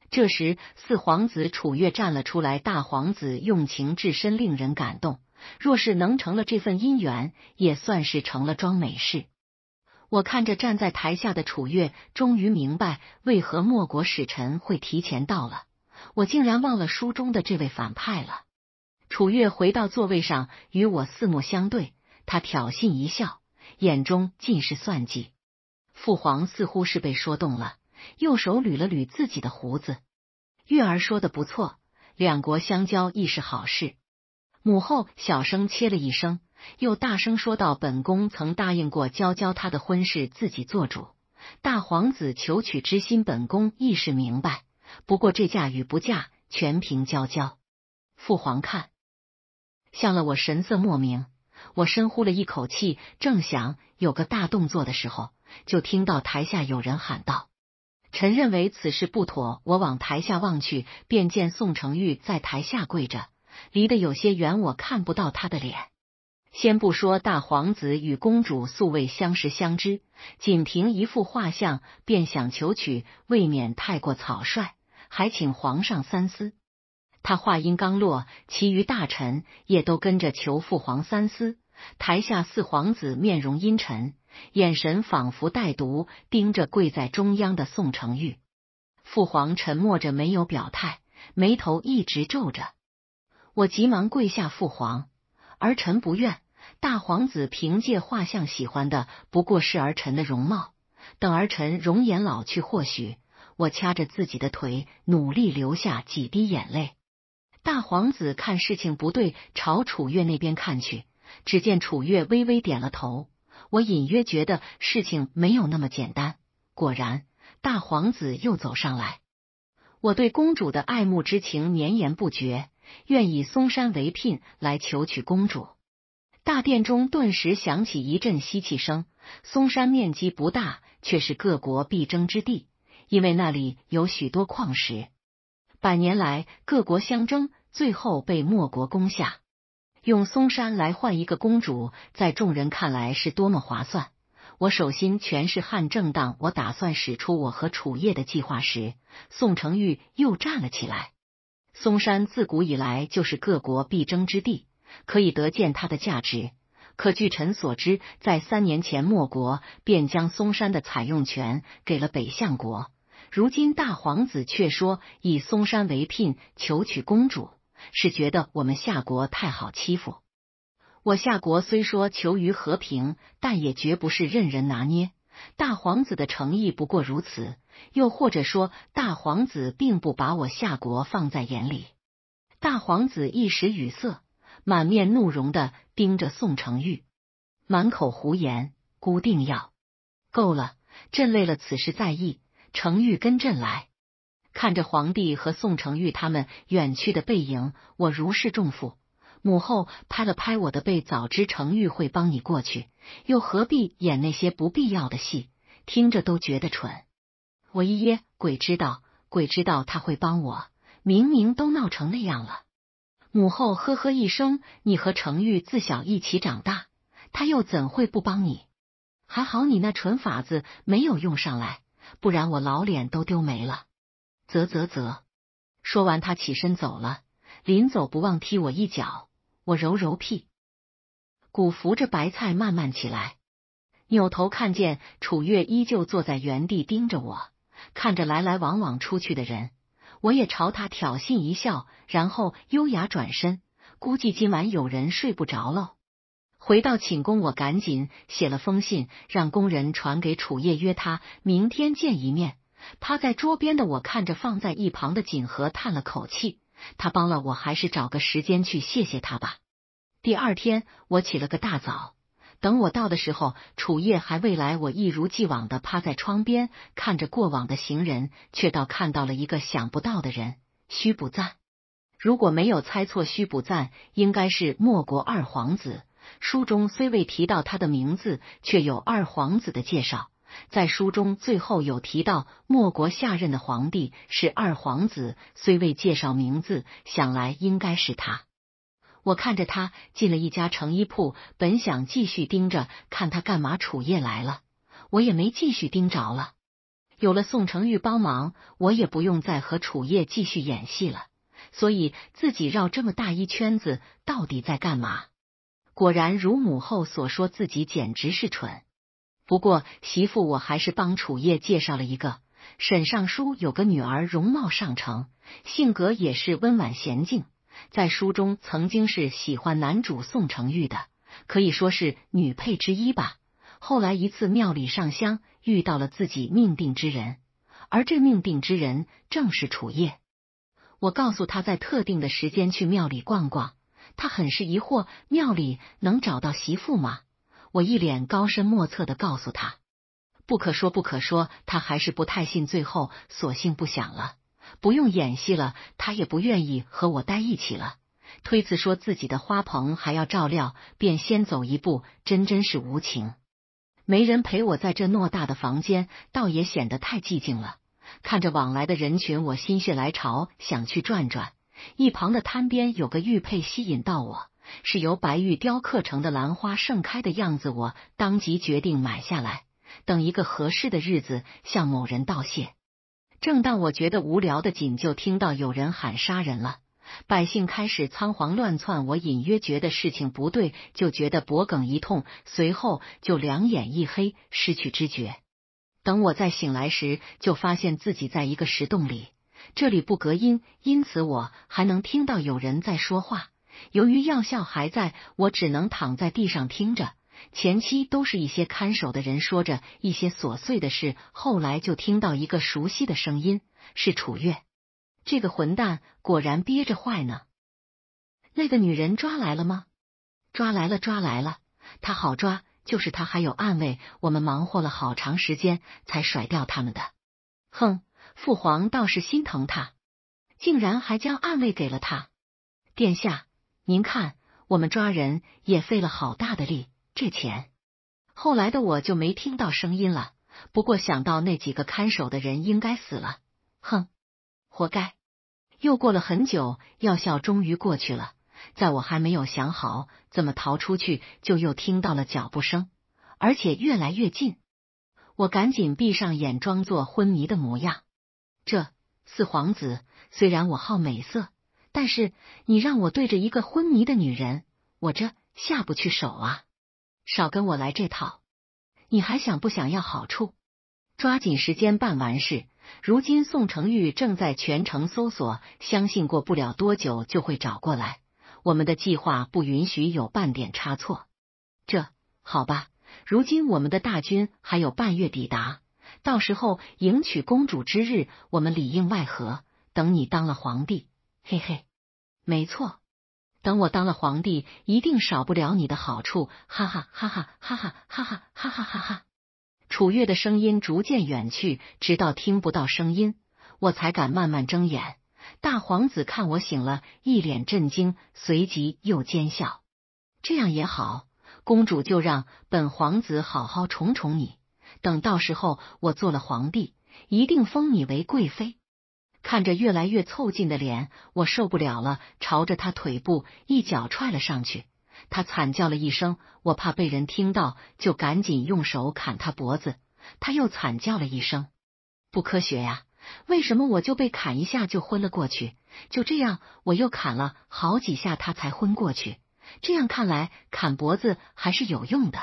这时四皇子楚月站了出来，大皇子用情至深，令人感动。若是能成了这份姻缘，也算是成了桩美事。我看着站在台下的楚月，终于明白为何莫国使臣会提前到了。我竟然忘了书中的这位反派了。楚月回到座位上，与我四目相对，他挑衅一笑，眼中尽是算计。父皇似乎是被说动了，右手捋了捋自己的胡子。月儿说的不错，两国相交亦是好事。母后小声切了一声。又大声说道：“本宫曾答应过娇娇，她的婚事自己做主。大皇子求娶之心，本宫亦是明白。不过这嫁与不嫁，全凭娇娇。父皇看，向了我神色莫名。我深呼了一口气，正想有个大动作的时候，就听到台下有人喊道：‘臣认为此事不妥。’我往台下望去，便见宋承玉在台下跪着，离得有些远，我看不到他的脸。”先不说大皇子与公主素未相识相知，仅凭一幅画像便想求娶，未免太过草率，还请皇上三思。他话音刚落，其余大臣也都跟着求父皇三思。台下四皇子面容阴沉，眼神仿佛带毒盯着跪在中央的宋承玉。父皇沉默着没有表态，眉头一直皱着。我急忙跪下，父皇儿臣不愿。大皇子凭借画像喜欢的不过是儿臣的容貌，等儿臣容颜老去，或许我掐着自己的腿，努力留下几滴眼泪。大皇子看事情不对，朝楚月那边看去，只见楚月微微点了头。我隐约觉得事情没有那么简单。果然，大皇子又走上来。我对公主的爱慕之情绵延不绝，愿以嵩山为聘来求娶公主。大殿中顿时响起一阵吸气声。嵩山面积不大，却是各国必争之地，因为那里有许多矿石。百年来，各国相争，最后被莫国攻下，用嵩山来换一个公主，在众人看来是多么划算。我手心全是汗，正当我打算使出我和楚叶的计划时，宋承玉又站了起来。嵩山自古以来就是各国必争之地。可以得见它的价值。可据臣所知，在三年前，莫国便将嵩山的采用权给了北相国。如今大皇子却说以嵩山为聘，求娶公主，是觉得我们夏国太好欺负。我夏国虽说求于和平，但也绝不是任人拿捏。大皇子的诚意不过如此，又或者说，大皇子并不把我夏国放在眼里。大皇子一时语塞。满面怒容的盯着宋承玉，满口胡言，孤定要够了，朕累了，此事再议。承玉跟朕来。看着皇帝和宋承玉他们远去的背影，我如释重负。母后拍了拍我的背，早知承玉会帮你过去，又何必演那些不必要的戏，听着都觉得蠢。我一噎，鬼知道，鬼知道他会帮我，明明都闹成那样了。母后呵呵一声，你和程玉自小一起长大，他又怎会不帮你？还好你那蠢法子没有用上来，不然我老脸都丢没了。啧啧啧！说完，他起身走了，临走不忘踢我一脚。我揉揉屁，古扶着白菜慢慢起来，扭头看见楚月依旧坐在原地盯着我，看着来来往往出去的人。我也朝他挑衅一笑，然后优雅转身。估计今晚有人睡不着喽。回到寝宫，我赶紧写了封信，让工人传给楚夜，约他明天见一面。趴在桌边的我，看着放在一旁的锦盒，叹了口气。他帮了我，还是找个时间去谢谢他吧。第二天，我起了个大早。等我到的时候，楚烨还未来。我一如既往的趴在窗边看着过往的行人，却倒看到了一个想不到的人——虚不赞。如果没有猜错，虚不赞应该是莫国二皇子。书中虽未提到他的名字，却有二皇子的介绍。在书中最后有提到莫国下任的皇帝是二皇子，虽未介绍名字，想来应该是他。我看着他进了一家成衣铺，本想继续盯着看他干嘛。楚烨来了，我也没继续盯着了。有了宋成玉帮忙，我也不用再和楚烨继续演戏了。所以自己绕这么大一圈子，到底在干嘛？果然如母后所说，自己简直是蠢。不过媳妇，我还是帮楚烨介绍了一个沈尚书有个女儿，容貌上乘，性格也是温婉娴静。在书中曾经是喜欢男主宋承玉的，可以说是女配之一吧。后来一次庙里上香，遇到了自己命定之人，而这命定之人正是楚叶。我告诉他在特定的时间去庙里逛逛，他很是疑惑，庙里能找到媳妇吗？我一脸高深莫测的告诉他，不可说，不可说。他还是不太信，最后索性不想了。不用演戏了，他也不愿意和我待一起了，推辞说自己的花棚还要照料，便先走一步，真真是无情。没人陪我在这偌大的房间，倒也显得太寂静了。看着往来的人群，我心血来潮想去转转。一旁的摊边有个玉佩吸引到我，是由白玉雕刻成的兰花盛开的样子，我当即决定买下来，等一个合适的日子向某人道谢。正当我觉得无聊的紧，就听到有人喊杀人了，百姓开始仓皇乱窜。我隐约觉得事情不对，就觉得脖梗一痛，随后就两眼一黑，失去知觉。等我再醒来时，就发现自己在一个石洞里，这里不隔音，因此我还能听到有人在说话。由于药效还在，我只能躺在地上听着。前期都是一些看守的人说着一些琐碎的事，后来就听到一个熟悉的声音，是楚月。这个混蛋果然憋着坏呢。那个女人抓来了吗？抓来了，抓来了。他好抓，就是他还有暗卫，我们忙活了好长时间才甩掉他们的。哼，父皇倒是心疼他，竟然还将暗卫给了他。殿下，您看，我们抓人也费了好大的力。这钱，后来的我就没听到声音了。不过想到那几个看守的人应该死了，哼，活该。又过了很久，药效终于过去了。在我还没有想好怎么逃出去，就又听到了脚步声，而且越来越近。我赶紧闭上眼，装作昏迷的模样。这四皇子，虽然我好美色，但是你让我对着一个昏迷的女人，我这下不去手啊。少跟我来这套！你还想不想要好处？抓紧时间办完事。如今宋承玉正在全城搜索，相信过不了多久就会找过来。我们的计划不允许有半点差错。这好吧，如今我们的大军还有半月抵达，到时候迎娶公主之日，我们里应外合，等你当了皇帝，嘿嘿，没错。等我当了皇帝，一定少不了你的好处，哈哈哈哈哈哈哈哈哈哈哈哈！楚月的声音逐渐远去，直到听不到声音，我才敢慢慢睁眼。大皇子看我醒了，一脸震惊，随即又奸笑。这样也好，公主就让本皇子好好宠宠你。等到时候我做了皇帝，一定封你为贵妃。看着越来越凑近的脸，我受不了了，朝着他腿部一脚踹了上去。他惨叫了一声，我怕被人听到，就赶紧用手砍他脖子。他又惨叫了一声，不科学呀，为什么我就被砍一下就昏了过去？就这样，我又砍了好几下，他才昏过去。这样看来，砍脖子还是有用的。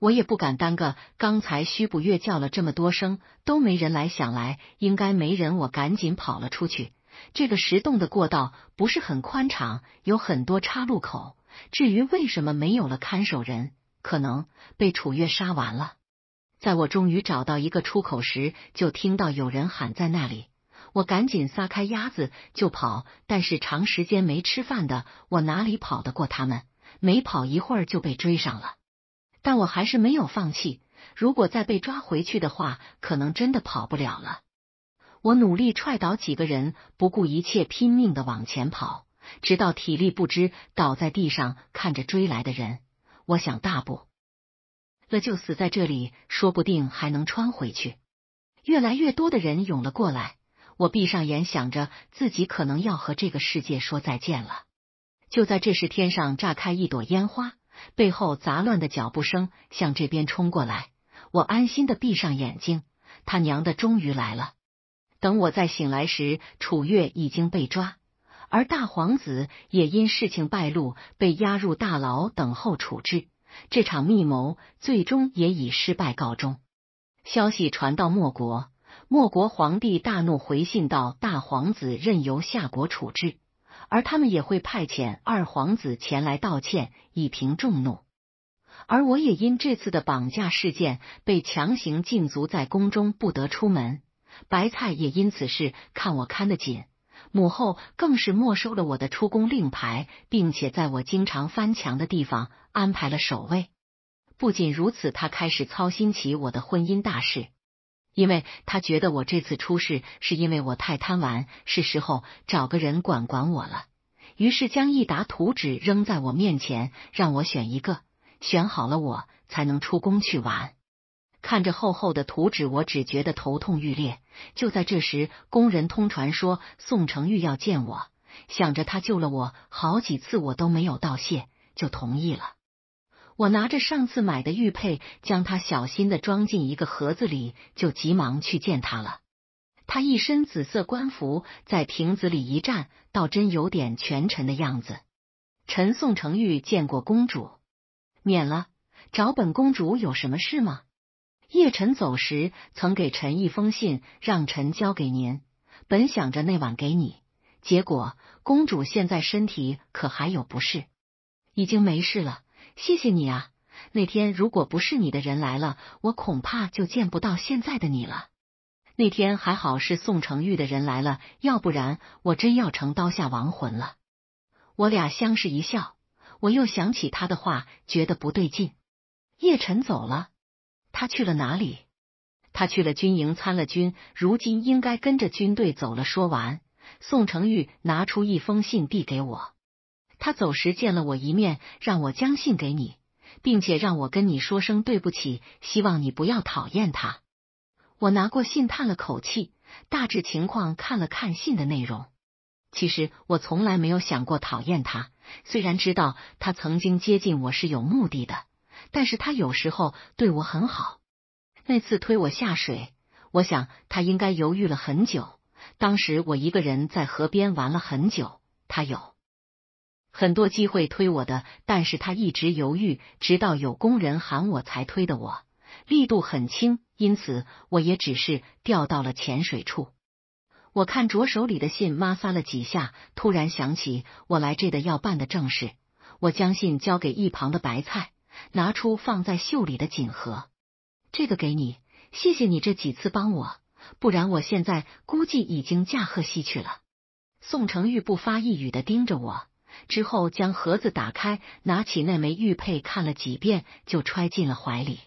我也不敢耽搁，刚才徐不月叫了这么多声都没人来，想来应该没人。我赶紧跑了出去。这个石洞的过道不是很宽敞，有很多岔路口。至于为什么没有了看守人，可能被楚月杀完了。在我终于找到一个出口时，就听到有人喊在那里。我赶紧撒开鸭子就跑，但是长时间没吃饭的我哪里跑得过他们？没跑一会儿就被追上了。但我还是没有放弃。如果再被抓回去的话，可能真的跑不了了。我努力踹倒几个人，不顾一切，拼命的往前跑，直到体力不支倒在地上，看着追来的人。我想，大不了就死在这里，说不定还能穿回去。越来越多的人涌了过来，我闭上眼，想着自己可能要和这个世界说再见了。就在这时，天上炸开一朵烟花。背后杂乱的脚步声向这边冲过来，我安心的闭上眼睛。他娘的，终于来了！等我再醒来时，楚月已经被抓，而大皇子也因事情败露被押入大牢等候处置。这场密谋最终也以失败告终。消息传到莫国，莫国皇帝大怒，回信到大皇子任由夏国处置。而他们也会派遣二皇子前来道歉，以平众怒。而我也因这次的绑架事件被强行禁足在宫中，不得出门。白菜也因此事看我看得紧，母后更是没收了我的出宫令牌，并且在我经常翻墙的地方安排了守卫。不仅如此，他开始操心起我的婚姻大事。因为他觉得我这次出事是因为我太贪玩，是时候找个人管管我了。于是将一沓图纸扔在我面前，让我选一个，选好了我才能出宫去玩。看着厚厚的图纸，我只觉得头痛欲裂。就在这时，工人通传说宋承玉要见我，想着他救了我好几次，我都没有道谢，就同意了。我拿着上次买的玉佩，将它小心的装进一个盒子里，就急忙去见他了。他一身紫色官服，在亭子里一站，倒真有点权臣的样子。臣宋承玉见过公主，免了。找本公主有什么事吗？叶晨走时曾给臣一封信，让臣交给您。本想着那晚给你，结果公主现在身体可还有不适？已经没事了。谢谢你啊！那天如果不是你的人来了，我恐怕就见不到现在的你了。那天还好是宋成玉的人来了，要不然我真要成刀下亡魂了。我俩相视一笑，我又想起他的话，觉得不对劲。叶晨走了，他去了哪里？他去了军营参了军，如今应该跟着军队走了。说完，宋成玉拿出一封信递给我。他走时见了我一面，让我将信给你，并且让我跟你说声对不起。希望你不要讨厌他。我拿过信，叹了口气，大致情况看了看信的内容。其实我从来没有想过讨厌他，虽然知道他曾经接近我是有目的的，但是他有时候对我很好。那次推我下水，我想他应该犹豫了很久。当时我一个人在河边玩了很久，他有。很多机会推我的，但是他一直犹豫，直到有工人喊我才推的。我力度很轻，因此我也只是掉到了浅水处。我看着手里的信，摩撒了几下，突然想起我来这的要办的正事，我将信交给一旁的白菜，拿出放在袖里的锦盒，这个给你，谢谢你这几次帮我，不然我现在估计已经驾鹤西去了。宋成玉不发一语的盯着我。之后将盒子打开，拿起那枚玉佩看了几遍，就揣进了怀里。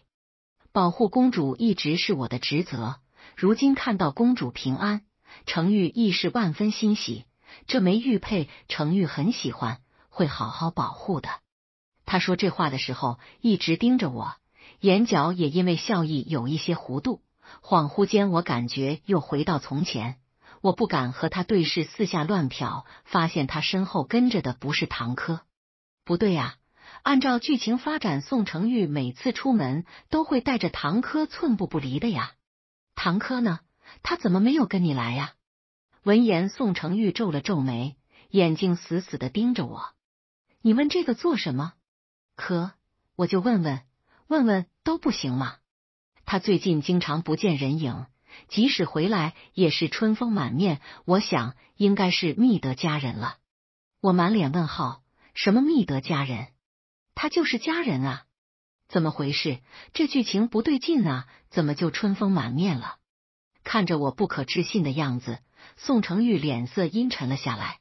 保护公主一直是我的职责，如今看到公主平安，程玉亦是万分欣喜。这枚玉佩程玉很喜欢，会好好保护的。他说这话的时候一直盯着我，眼角也因为笑意有一些弧度。恍惚间，我感觉又回到从前。我不敢和他对视，四下乱瞟，发现他身后跟着的不是唐柯，不对呀！按照剧情发展，宋成玉每次出门都会带着唐柯，寸步不离的呀。唐柯呢？他怎么没有跟你来呀？闻言，宋成玉皱了皱眉，眼睛死死的盯着我。你问这个做什么？可我就问问，问问都不行吗？他最近经常不见人影。即使回来也是春风满面，我想应该是觅得佳人了。我满脸问号，什么觅得佳人？他就是佳人啊，怎么回事？这剧情不对劲啊，怎么就春风满面了？看着我不可置信的样子，宋成玉脸色阴沉了下来。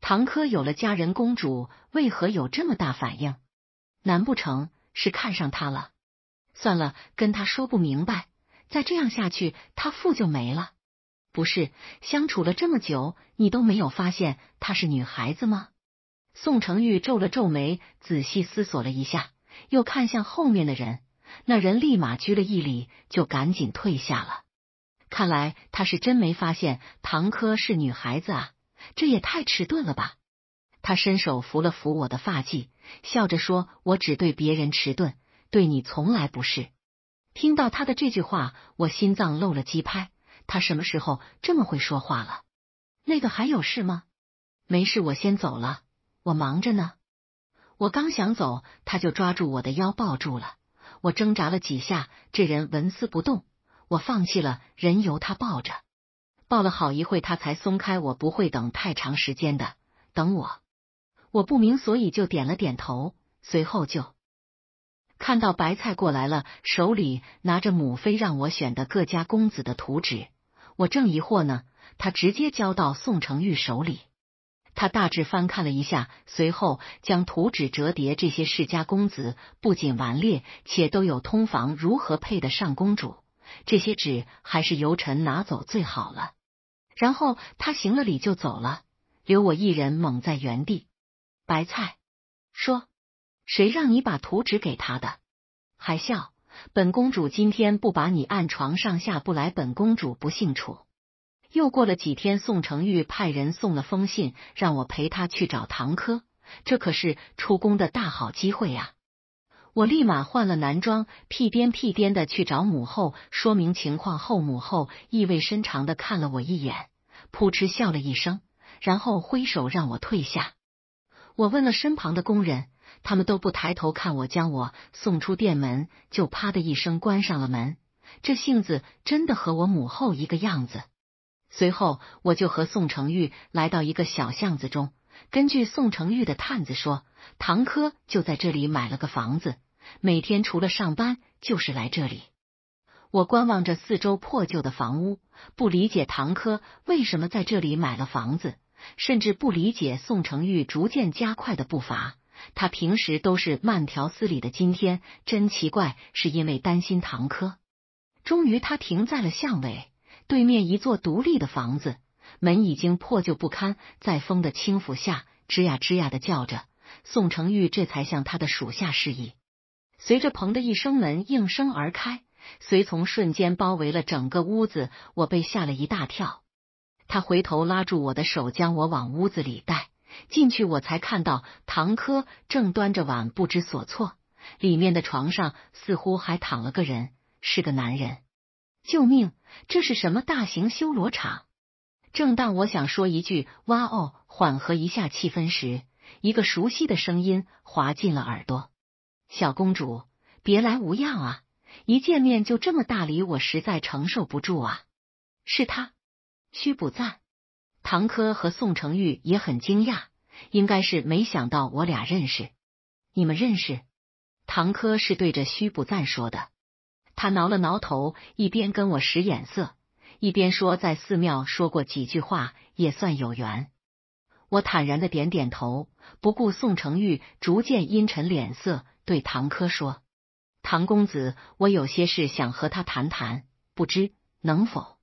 唐柯有了佳人公主，为何有这么大反应？难不成是看上他了？算了，跟他说不明白。再这样下去，他父就没了。不是相处了这么久，你都没有发现她是女孩子吗？宋成玉皱了皱眉，仔细思索了一下，又看向后面的人。那人立马鞠了一礼，就赶紧退下了。看来他是真没发现唐珂是女孩子啊，这也太迟钝了吧！他伸手扶了扶我的发髻，笑着说：“我只对别人迟钝，对你从来不是。”听到他的这句话，我心脏漏了几拍。他什么时候这么会说话了？那个还有事吗？没事，我先走了，我忙着呢。我刚想走，他就抓住我的腰，抱住了。我挣扎了几下，这人纹丝不动。我放弃了，任由他抱着。抱了好一会，他才松开我。不会等太长时间的，等我。我不明所以，就点了点头。随后就。看到白菜过来了，手里拿着母妃让我选的各家公子的图纸，我正疑惑呢，他直接交到宋承玉手里。他大致翻看了一下，随后将图纸折叠。这些世家公子不仅顽劣，且都有通房，如何配得上公主？这些纸还是由臣拿走最好了。然后他行了礼就走了，留我一人蒙在原地。白菜说。谁让你把图纸给他的？还笑！本公主今天不把你按床上下不来！本公主不姓楚。又过了几天，宋承玉派人送了封信，让我陪他去找唐珂。这可是出宫的大好机会啊！我立马换了男装，屁颠屁颠的去找母后说明情况。后母后意味深长的看了我一眼，扑哧笑了一声，然后挥手让我退下。我问了身旁的工人。他们都不抬头看我，将我送出店门，就啪的一声关上了门。这性子真的和我母后一个样子。随后，我就和宋承玉来到一个小巷子中。根据宋承玉的探子说，唐柯就在这里买了个房子，每天除了上班就是来这里。我观望着四周破旧的房屋，不理解唐柯为什么在这里买了房子，甚至不理解宋承玉逐渐加快的步伐。他平时都是慢条斯理的，今天真奇怪，是因为担心唐珂。终于，他停在了巷尾对面一座独立的房子，门已经破旧不堪，在风的轻抚下吱呀吱呀的叫着。宋承玉这才向他的属下示意，随着砰的一声，门应声而开，随从瞬间包围了整个屋子。我被吓了一大跳，他回头拉住我的手，将我往屋子里带。进去，我才看到唐珂正端着碗不知所措，里面的床上似乎还躺了个人，是个男人。救命！这是什么大型修罗场？正当我想说一句“哇哦”，缓和一下气氛时，一个熟悉的声音滑进了耳朵：“小公主，别来无恙啊！一见面就这么大礼，我实在承受不住啊！”是他，虚不赞。唐珂和宋成玉也很惊讶，应该是没想到我俩认识。你们认识？唐珂是对着虚不赞说的。他挠了挠头，一边跟我使眼色，一边说在寺庙说过几句话也算有缘。我坦然的点点头，不顾宋成玉逐渐阴沉脸色，对唐珂说：“唐公子，我有些事想和他谈谈，不知能否？”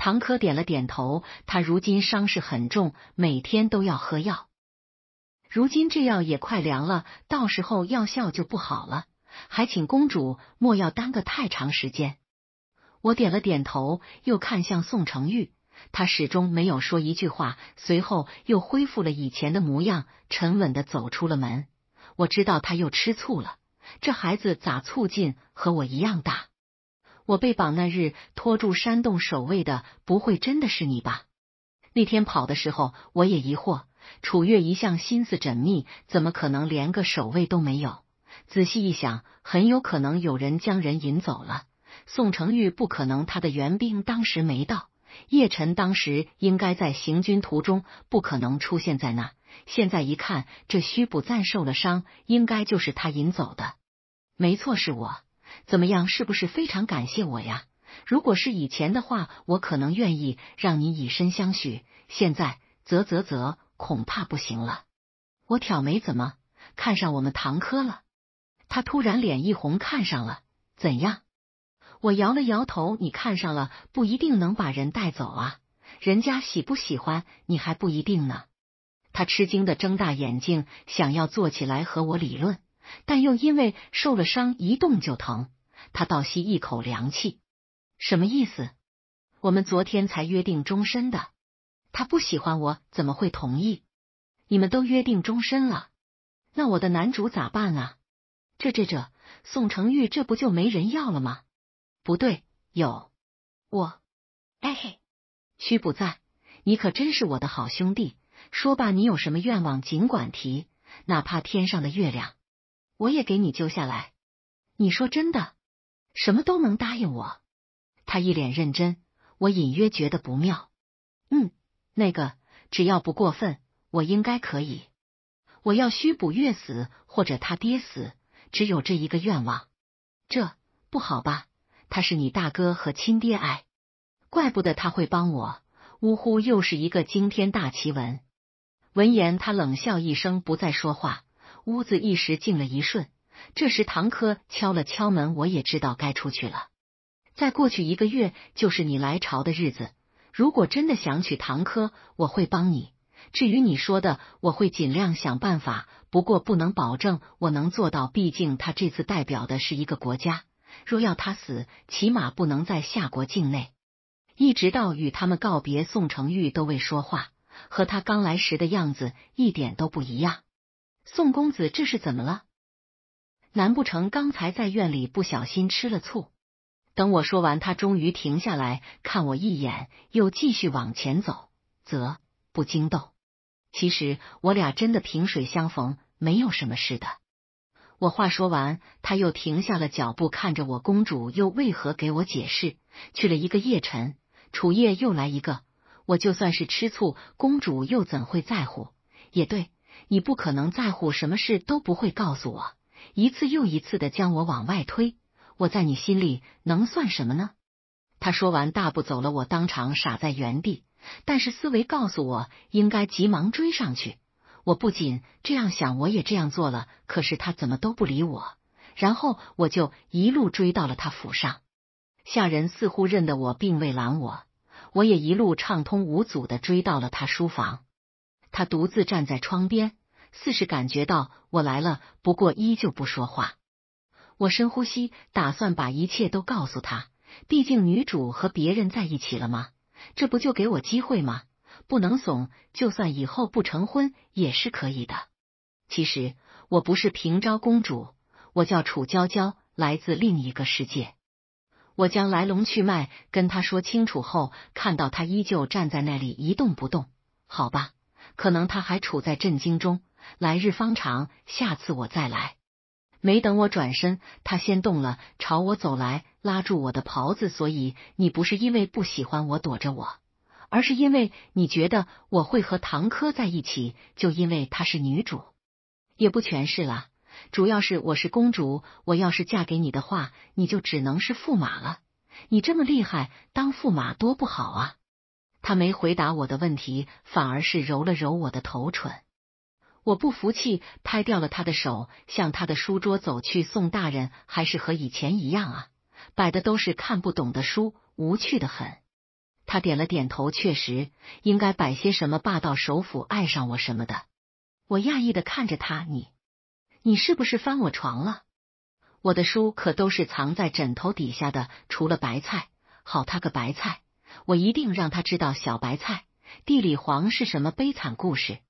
唐珂点了点头，他如今伤势很重，每天都要喝药。如今这药也快凉了，到时候药效就不好了，还请公主莫要耽搁太长时间。我点了点头，又看向宋承玉，他始终没有说一句话，随后又恢复了以前的模样，沉稳的走出了门。我知道他又吃醋了，这孩子咋促进和我一样大？我被绑那日，拖住山洞守卫的，不会真的是你吧？那天跑的时候，我也疑惑。楚月一向心思缜密，怎么可能连个守卫都没有？仔细一想，很有可能有人将人引走了。宋承玉不可能，他的援兵当时没到。叶晨当时应该在行军途中，不可能出现在那。现在一看，这虚不赞受了伤，应该就是他引走的。没错，是我。怎么样？是不是非常感谢我呀？如果是以前的话，我可能愿意让你以身相许。现在，啧啧啧，恐怕不行了。我挑眉，怎么看上我们唐科了？他突然脸一红，看上了？怎样？我摇了摇头，你看上了不一定能把人带走啊，人家喜不喜欢你还不一定呢。他吃惊的睁大眼睛，想要坐起来和我理论。但又因为受了伤，一动就疼。他倒吸一口凉气，什么意思？我们昨天才约定终身的，他不喜欢我，怎么会同意？你们都约定终身了，那我的男主咋办啊？这这这，宋成玉这不就没人要了吗？不对，有我。哎嘿，虚不在，你可真是我的好兄弟。说吧，你有什么愿望，尽管提，哪怕天上的月亮。我也给你揪下来。你说真的，什么都能答应我。他一脸认真，我隐约觉得不妙。嗯，那个只要不过分，我应该可以。我要虚补月死或者他爹死，只有这一个愿望。这不好吧？他是你大哥和亲爹哎，怪不得他会帮我。呜呼，又是一个惊天大奇闻。闻言，他冷笑一声，不再说话。屋子一时静了一瞬，这时唐珂敲了敲门，我也知道该出去了。再过去一个月就是你来朝的日子，如果真的想娶唐珂，我会帮你。至于你说的，我会尽量想办法，不过不能保证我能做到，毕竟他这次代表的是一个国家，若要他死，起码不能在夏国境内。一直到与他们告别，宋承玉都未说话，和他刚来时的样子一点都不一样。宋公子，这是怎么了？难不成刚才在院里不小心吃了醋？等我说完，他终于停下来看我一眼，又继续往前走，则不惊动。其实我俩真的萍水相逢，没有什么事的。我话说完，他又停下了脚步，看着我。公主又为何给我解释？去了一个夜晨，楚夜又来一个，我就算是吃醋，公主又怎会在乎？也对。你不可能在乎什么事都不会告诉我，一次又一次的将我往外推，我在你心里能算什么呢？他说完，大步走了。我当场傻在原地，但是思维告诉我应该急忙追上去。我不仅这样想，我也这样做了。可是他怎么都不理我，然后我就一路追到了他府上。下人似乎认得我，并未拦我，我也一路畅通无阻的追到了他书房。他独自站在窗边。似是感觉到我来了，不过依旧不说话。我深呼吸，打算把一切都告诉他。毕竟女主和别人在一起了吗？这不就给我机会吗？不能怂，就算以后不成婚也是可以的。其实我不是平昭公主，我叫楚娇娇，来自另一个世界。我将来龙去脉跟他说清楚后，看到他依旧站在那里一动不动。好吧，可能他还处在震惊中。来日方长，下次我再来。没等我转身，他先动了，朝我走来，拉住我的袍子。所以你不是因为不喜欢我躲着我，而是因为你觉得我会和唐柯在一起，就因为她是女主。也不全是了，主要是我是公主，我要是嫁给你的话，你就只能是驸马了。你这么厉害，当驸马多不好啊！他没回答我的问题，反而是揉了揉我的头，蠢。我不服气，拍掉了他的手，向他的书桌走去。宋大人还是和以前一样啊，摆的都是看不懂的书，无趣的很。他点了点头，确实应该摆些什么霸道首府爱上我什么的。我讶异的看着他，你，你是不是翻我床了？我的书可都是藏在枕头底下的，除了白菜，好他个白菜，我一定让他知道小白菜地里黄是什么悲惨故事。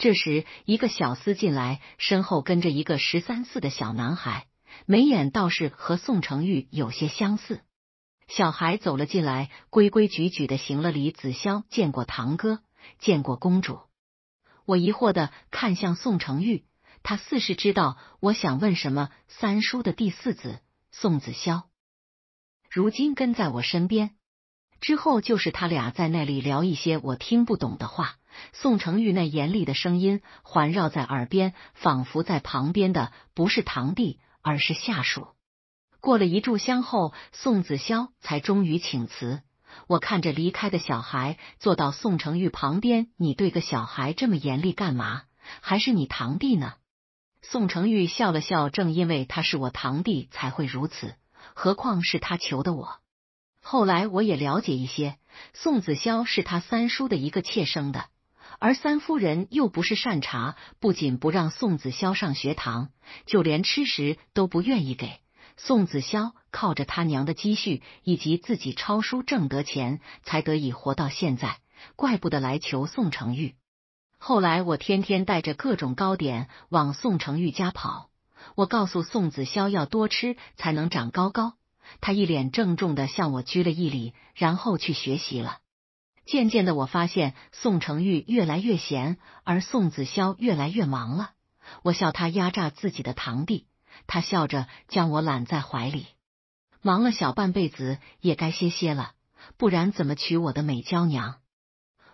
这时，一个小厮进来，身后跟着一个十三四的小男孩，眉眼倒是和宋承玉有些相似。小孩走了进来，规规矩矩的行了礼：“子萧见过堂哥，见过公主。”我疑惑的看向宋承玉，他似是知道我想问什么。三叔的第四子宋子萧，如今跟在我身边。之后就是他俩在那里聊一些我听不懂的话，宋成玉那严厉的声音环绕在耳边，仿佛在旁边的不是堂弟，而是下属。过了一炷香后，宋子潇才终于请辞。我看着离开的小孩，坐到宋成玉旁边，你对个小孩这么严厉干嘛？还是你堂弟呢？宋成玉笑了笑，正因为他是我堂弟，才会如此。何况是他求的我。后来我也了解一些，宋子潇是他三叔的一个妾生的，而三夫人又不是善茬，不仅不让宋子潇上学堂，就连吃食都不愿意给。宋子潇靠着他娘的积蓄以及自己抄书挣得钱，才得以活到现在。怪不得来求宋承玉。后来我天天带着各种糕点往宋承玉家跑，我告诉宋子潇要多吃才能长高高。他一脸郑重的向我鞠了一礼，然后去学习了。渐渐的，我发现宋承玉越来越闲，而宋子潇越来越忙了。我笑他压榨自己的堂弟，他笑着将我揽在怀里。忙了小半辈子，也该歇歇了，不然怎么娶我的美娇娘？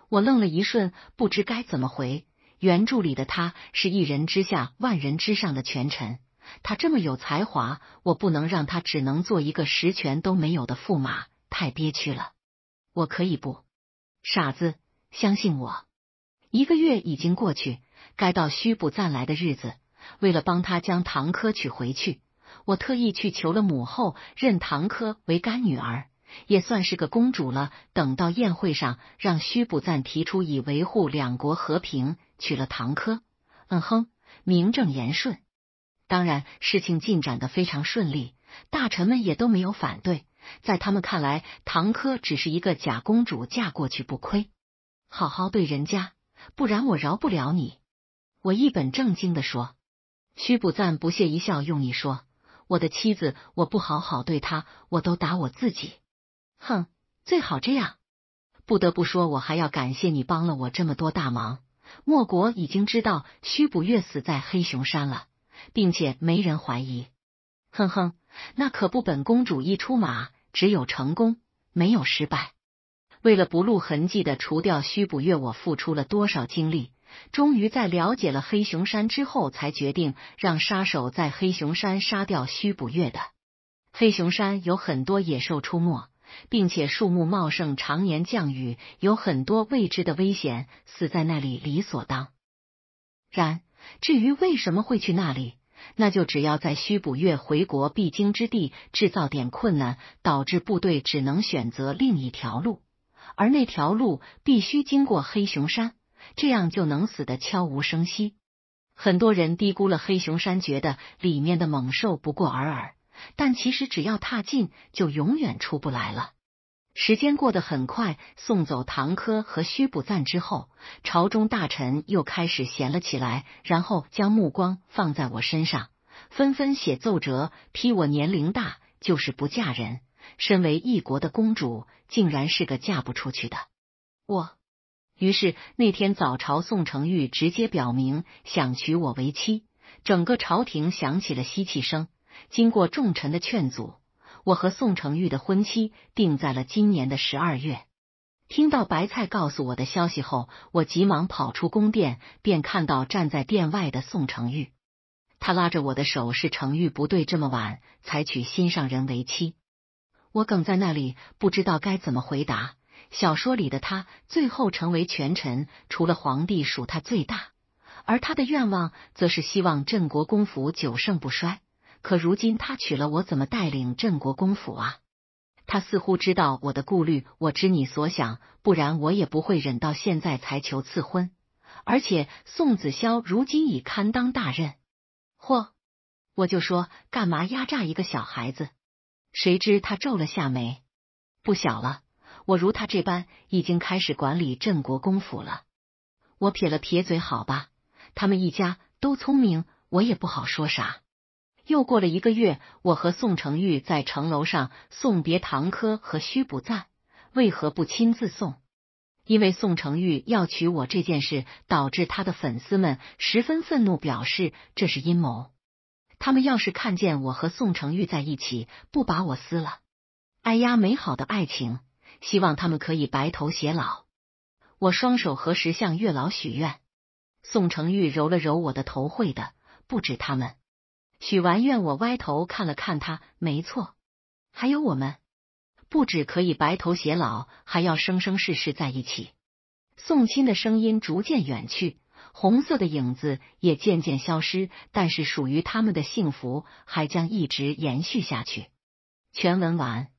我愣了一瞬，不知该怎么回。原著里的他是一人之下，万人之上的权臣。他这么有才华，我不能让他只能做一个实权都没有的驸马，太憋屈了。我可以不，傻子，相信我。一个月已经过去，该到虚不赞来的日子。为了帮他将唐珂娶回去，我特意去求了母后，认唐珂为干女儿，也算是个公主了。等到宴会上，让虚不赞提出以维护两国和平，娶了唐珂。嗯哼，名正言顺。当然，事情进展的非常顺利，大臣们也都没有反对。在他们看来，唐珂只是一个假公主，嫁过去不亏。好好对人家，不然我饶不了你。我一本正经的说，屈不赞不屑一笑，用你说我的妻子，我不好好对她，我都打我自己。哼，最好这样。不得不说，我还要感谢你帮了我这么多大忙。莫国已经知道屈不月死在黑熊山了。并且没人怀疑，哼哼，那可不，本公主一出马，只有成功，没有失败。为了不露痕迹的除掉虚不月，我付出了多少精力？终于在了解了黑熊山之后，才决定让杀手在黑熊山杀掉虚不月的。黑熊山有很多野兽出没，并且树木茂盛，常年降雨，有很多未知的危险，死在那里理所当然。至于为什么会去那里，那就只要在虚补月回国必经之地制造点困难，导致部队只能选择另一条路，而那条路必须经过黑熊山，这样就能死得悄无声息。很多人低估了黑熊山，觉得里面的猛兽不过尔尔，但其实只要踏进，就永远出不来了。时间过得很快，送走唐珂和虚不赞之后，朝中大臣又开始闲了起来，然后将目光放在我身上，纷纷写奏折批我年龄大，就是不嫁人。身为一国的公主，竟然是个嫁不出去的我。于是那天早朝，宋承玉直接表明想娶我为妻，整个朝廷响起了吸气声。经过众臣的劝阻。我和宋承玉的婚期定在了今年的十二月。听到白菜告诉我的消息后，我急忙跑出宫殿，便看到站在殿外的宋承玉。他拉着我的手，是承玉不对，这么晚才娶心上人为妻。我梗在那里，不知道该怎么回答。小说里的他最后成为权臣，除了皇帝，属他最大。而他的愿望，则是希望镇国公府久盛不衰。可如今他娶了我，怎么带领镇国公府啊？他似乎知道我的顾虑，我知你所想，不然我也不会忍到现在才求赐婚。而且宋子潇如今已堪当大任。嚯！我就说干嘛压榨一个小孩子？谁知他皱了下眉，不小了。我如他这般，已经开始管理镇国公府了。我撇了撇嘴，好吧，他们一家都聪明，我也不好说啥。又过了一个月，我和宋承玉在城楼上送别唐珂和虚不赞。为何不亲自送？因为宋承玉要娶我这件事，导致他的粉丝们十分愤怒，表示这是阴谋。他们要是看见我和宋承玉在一起，不把我撕了！哎呀，美好的爱情，希望他们可以白头偕老。我双手合十向月老许愿。宋承玉揉了揉我的头，会的不止他们。许完愿，我歪头看了看他，没错，还有我们，不止可以白头偕老，还要生生世世在一起。送亲的声音逐渐远去，红色的影子也渐渐消失，但是属于他们的幸福还将一直延续下去。全文完。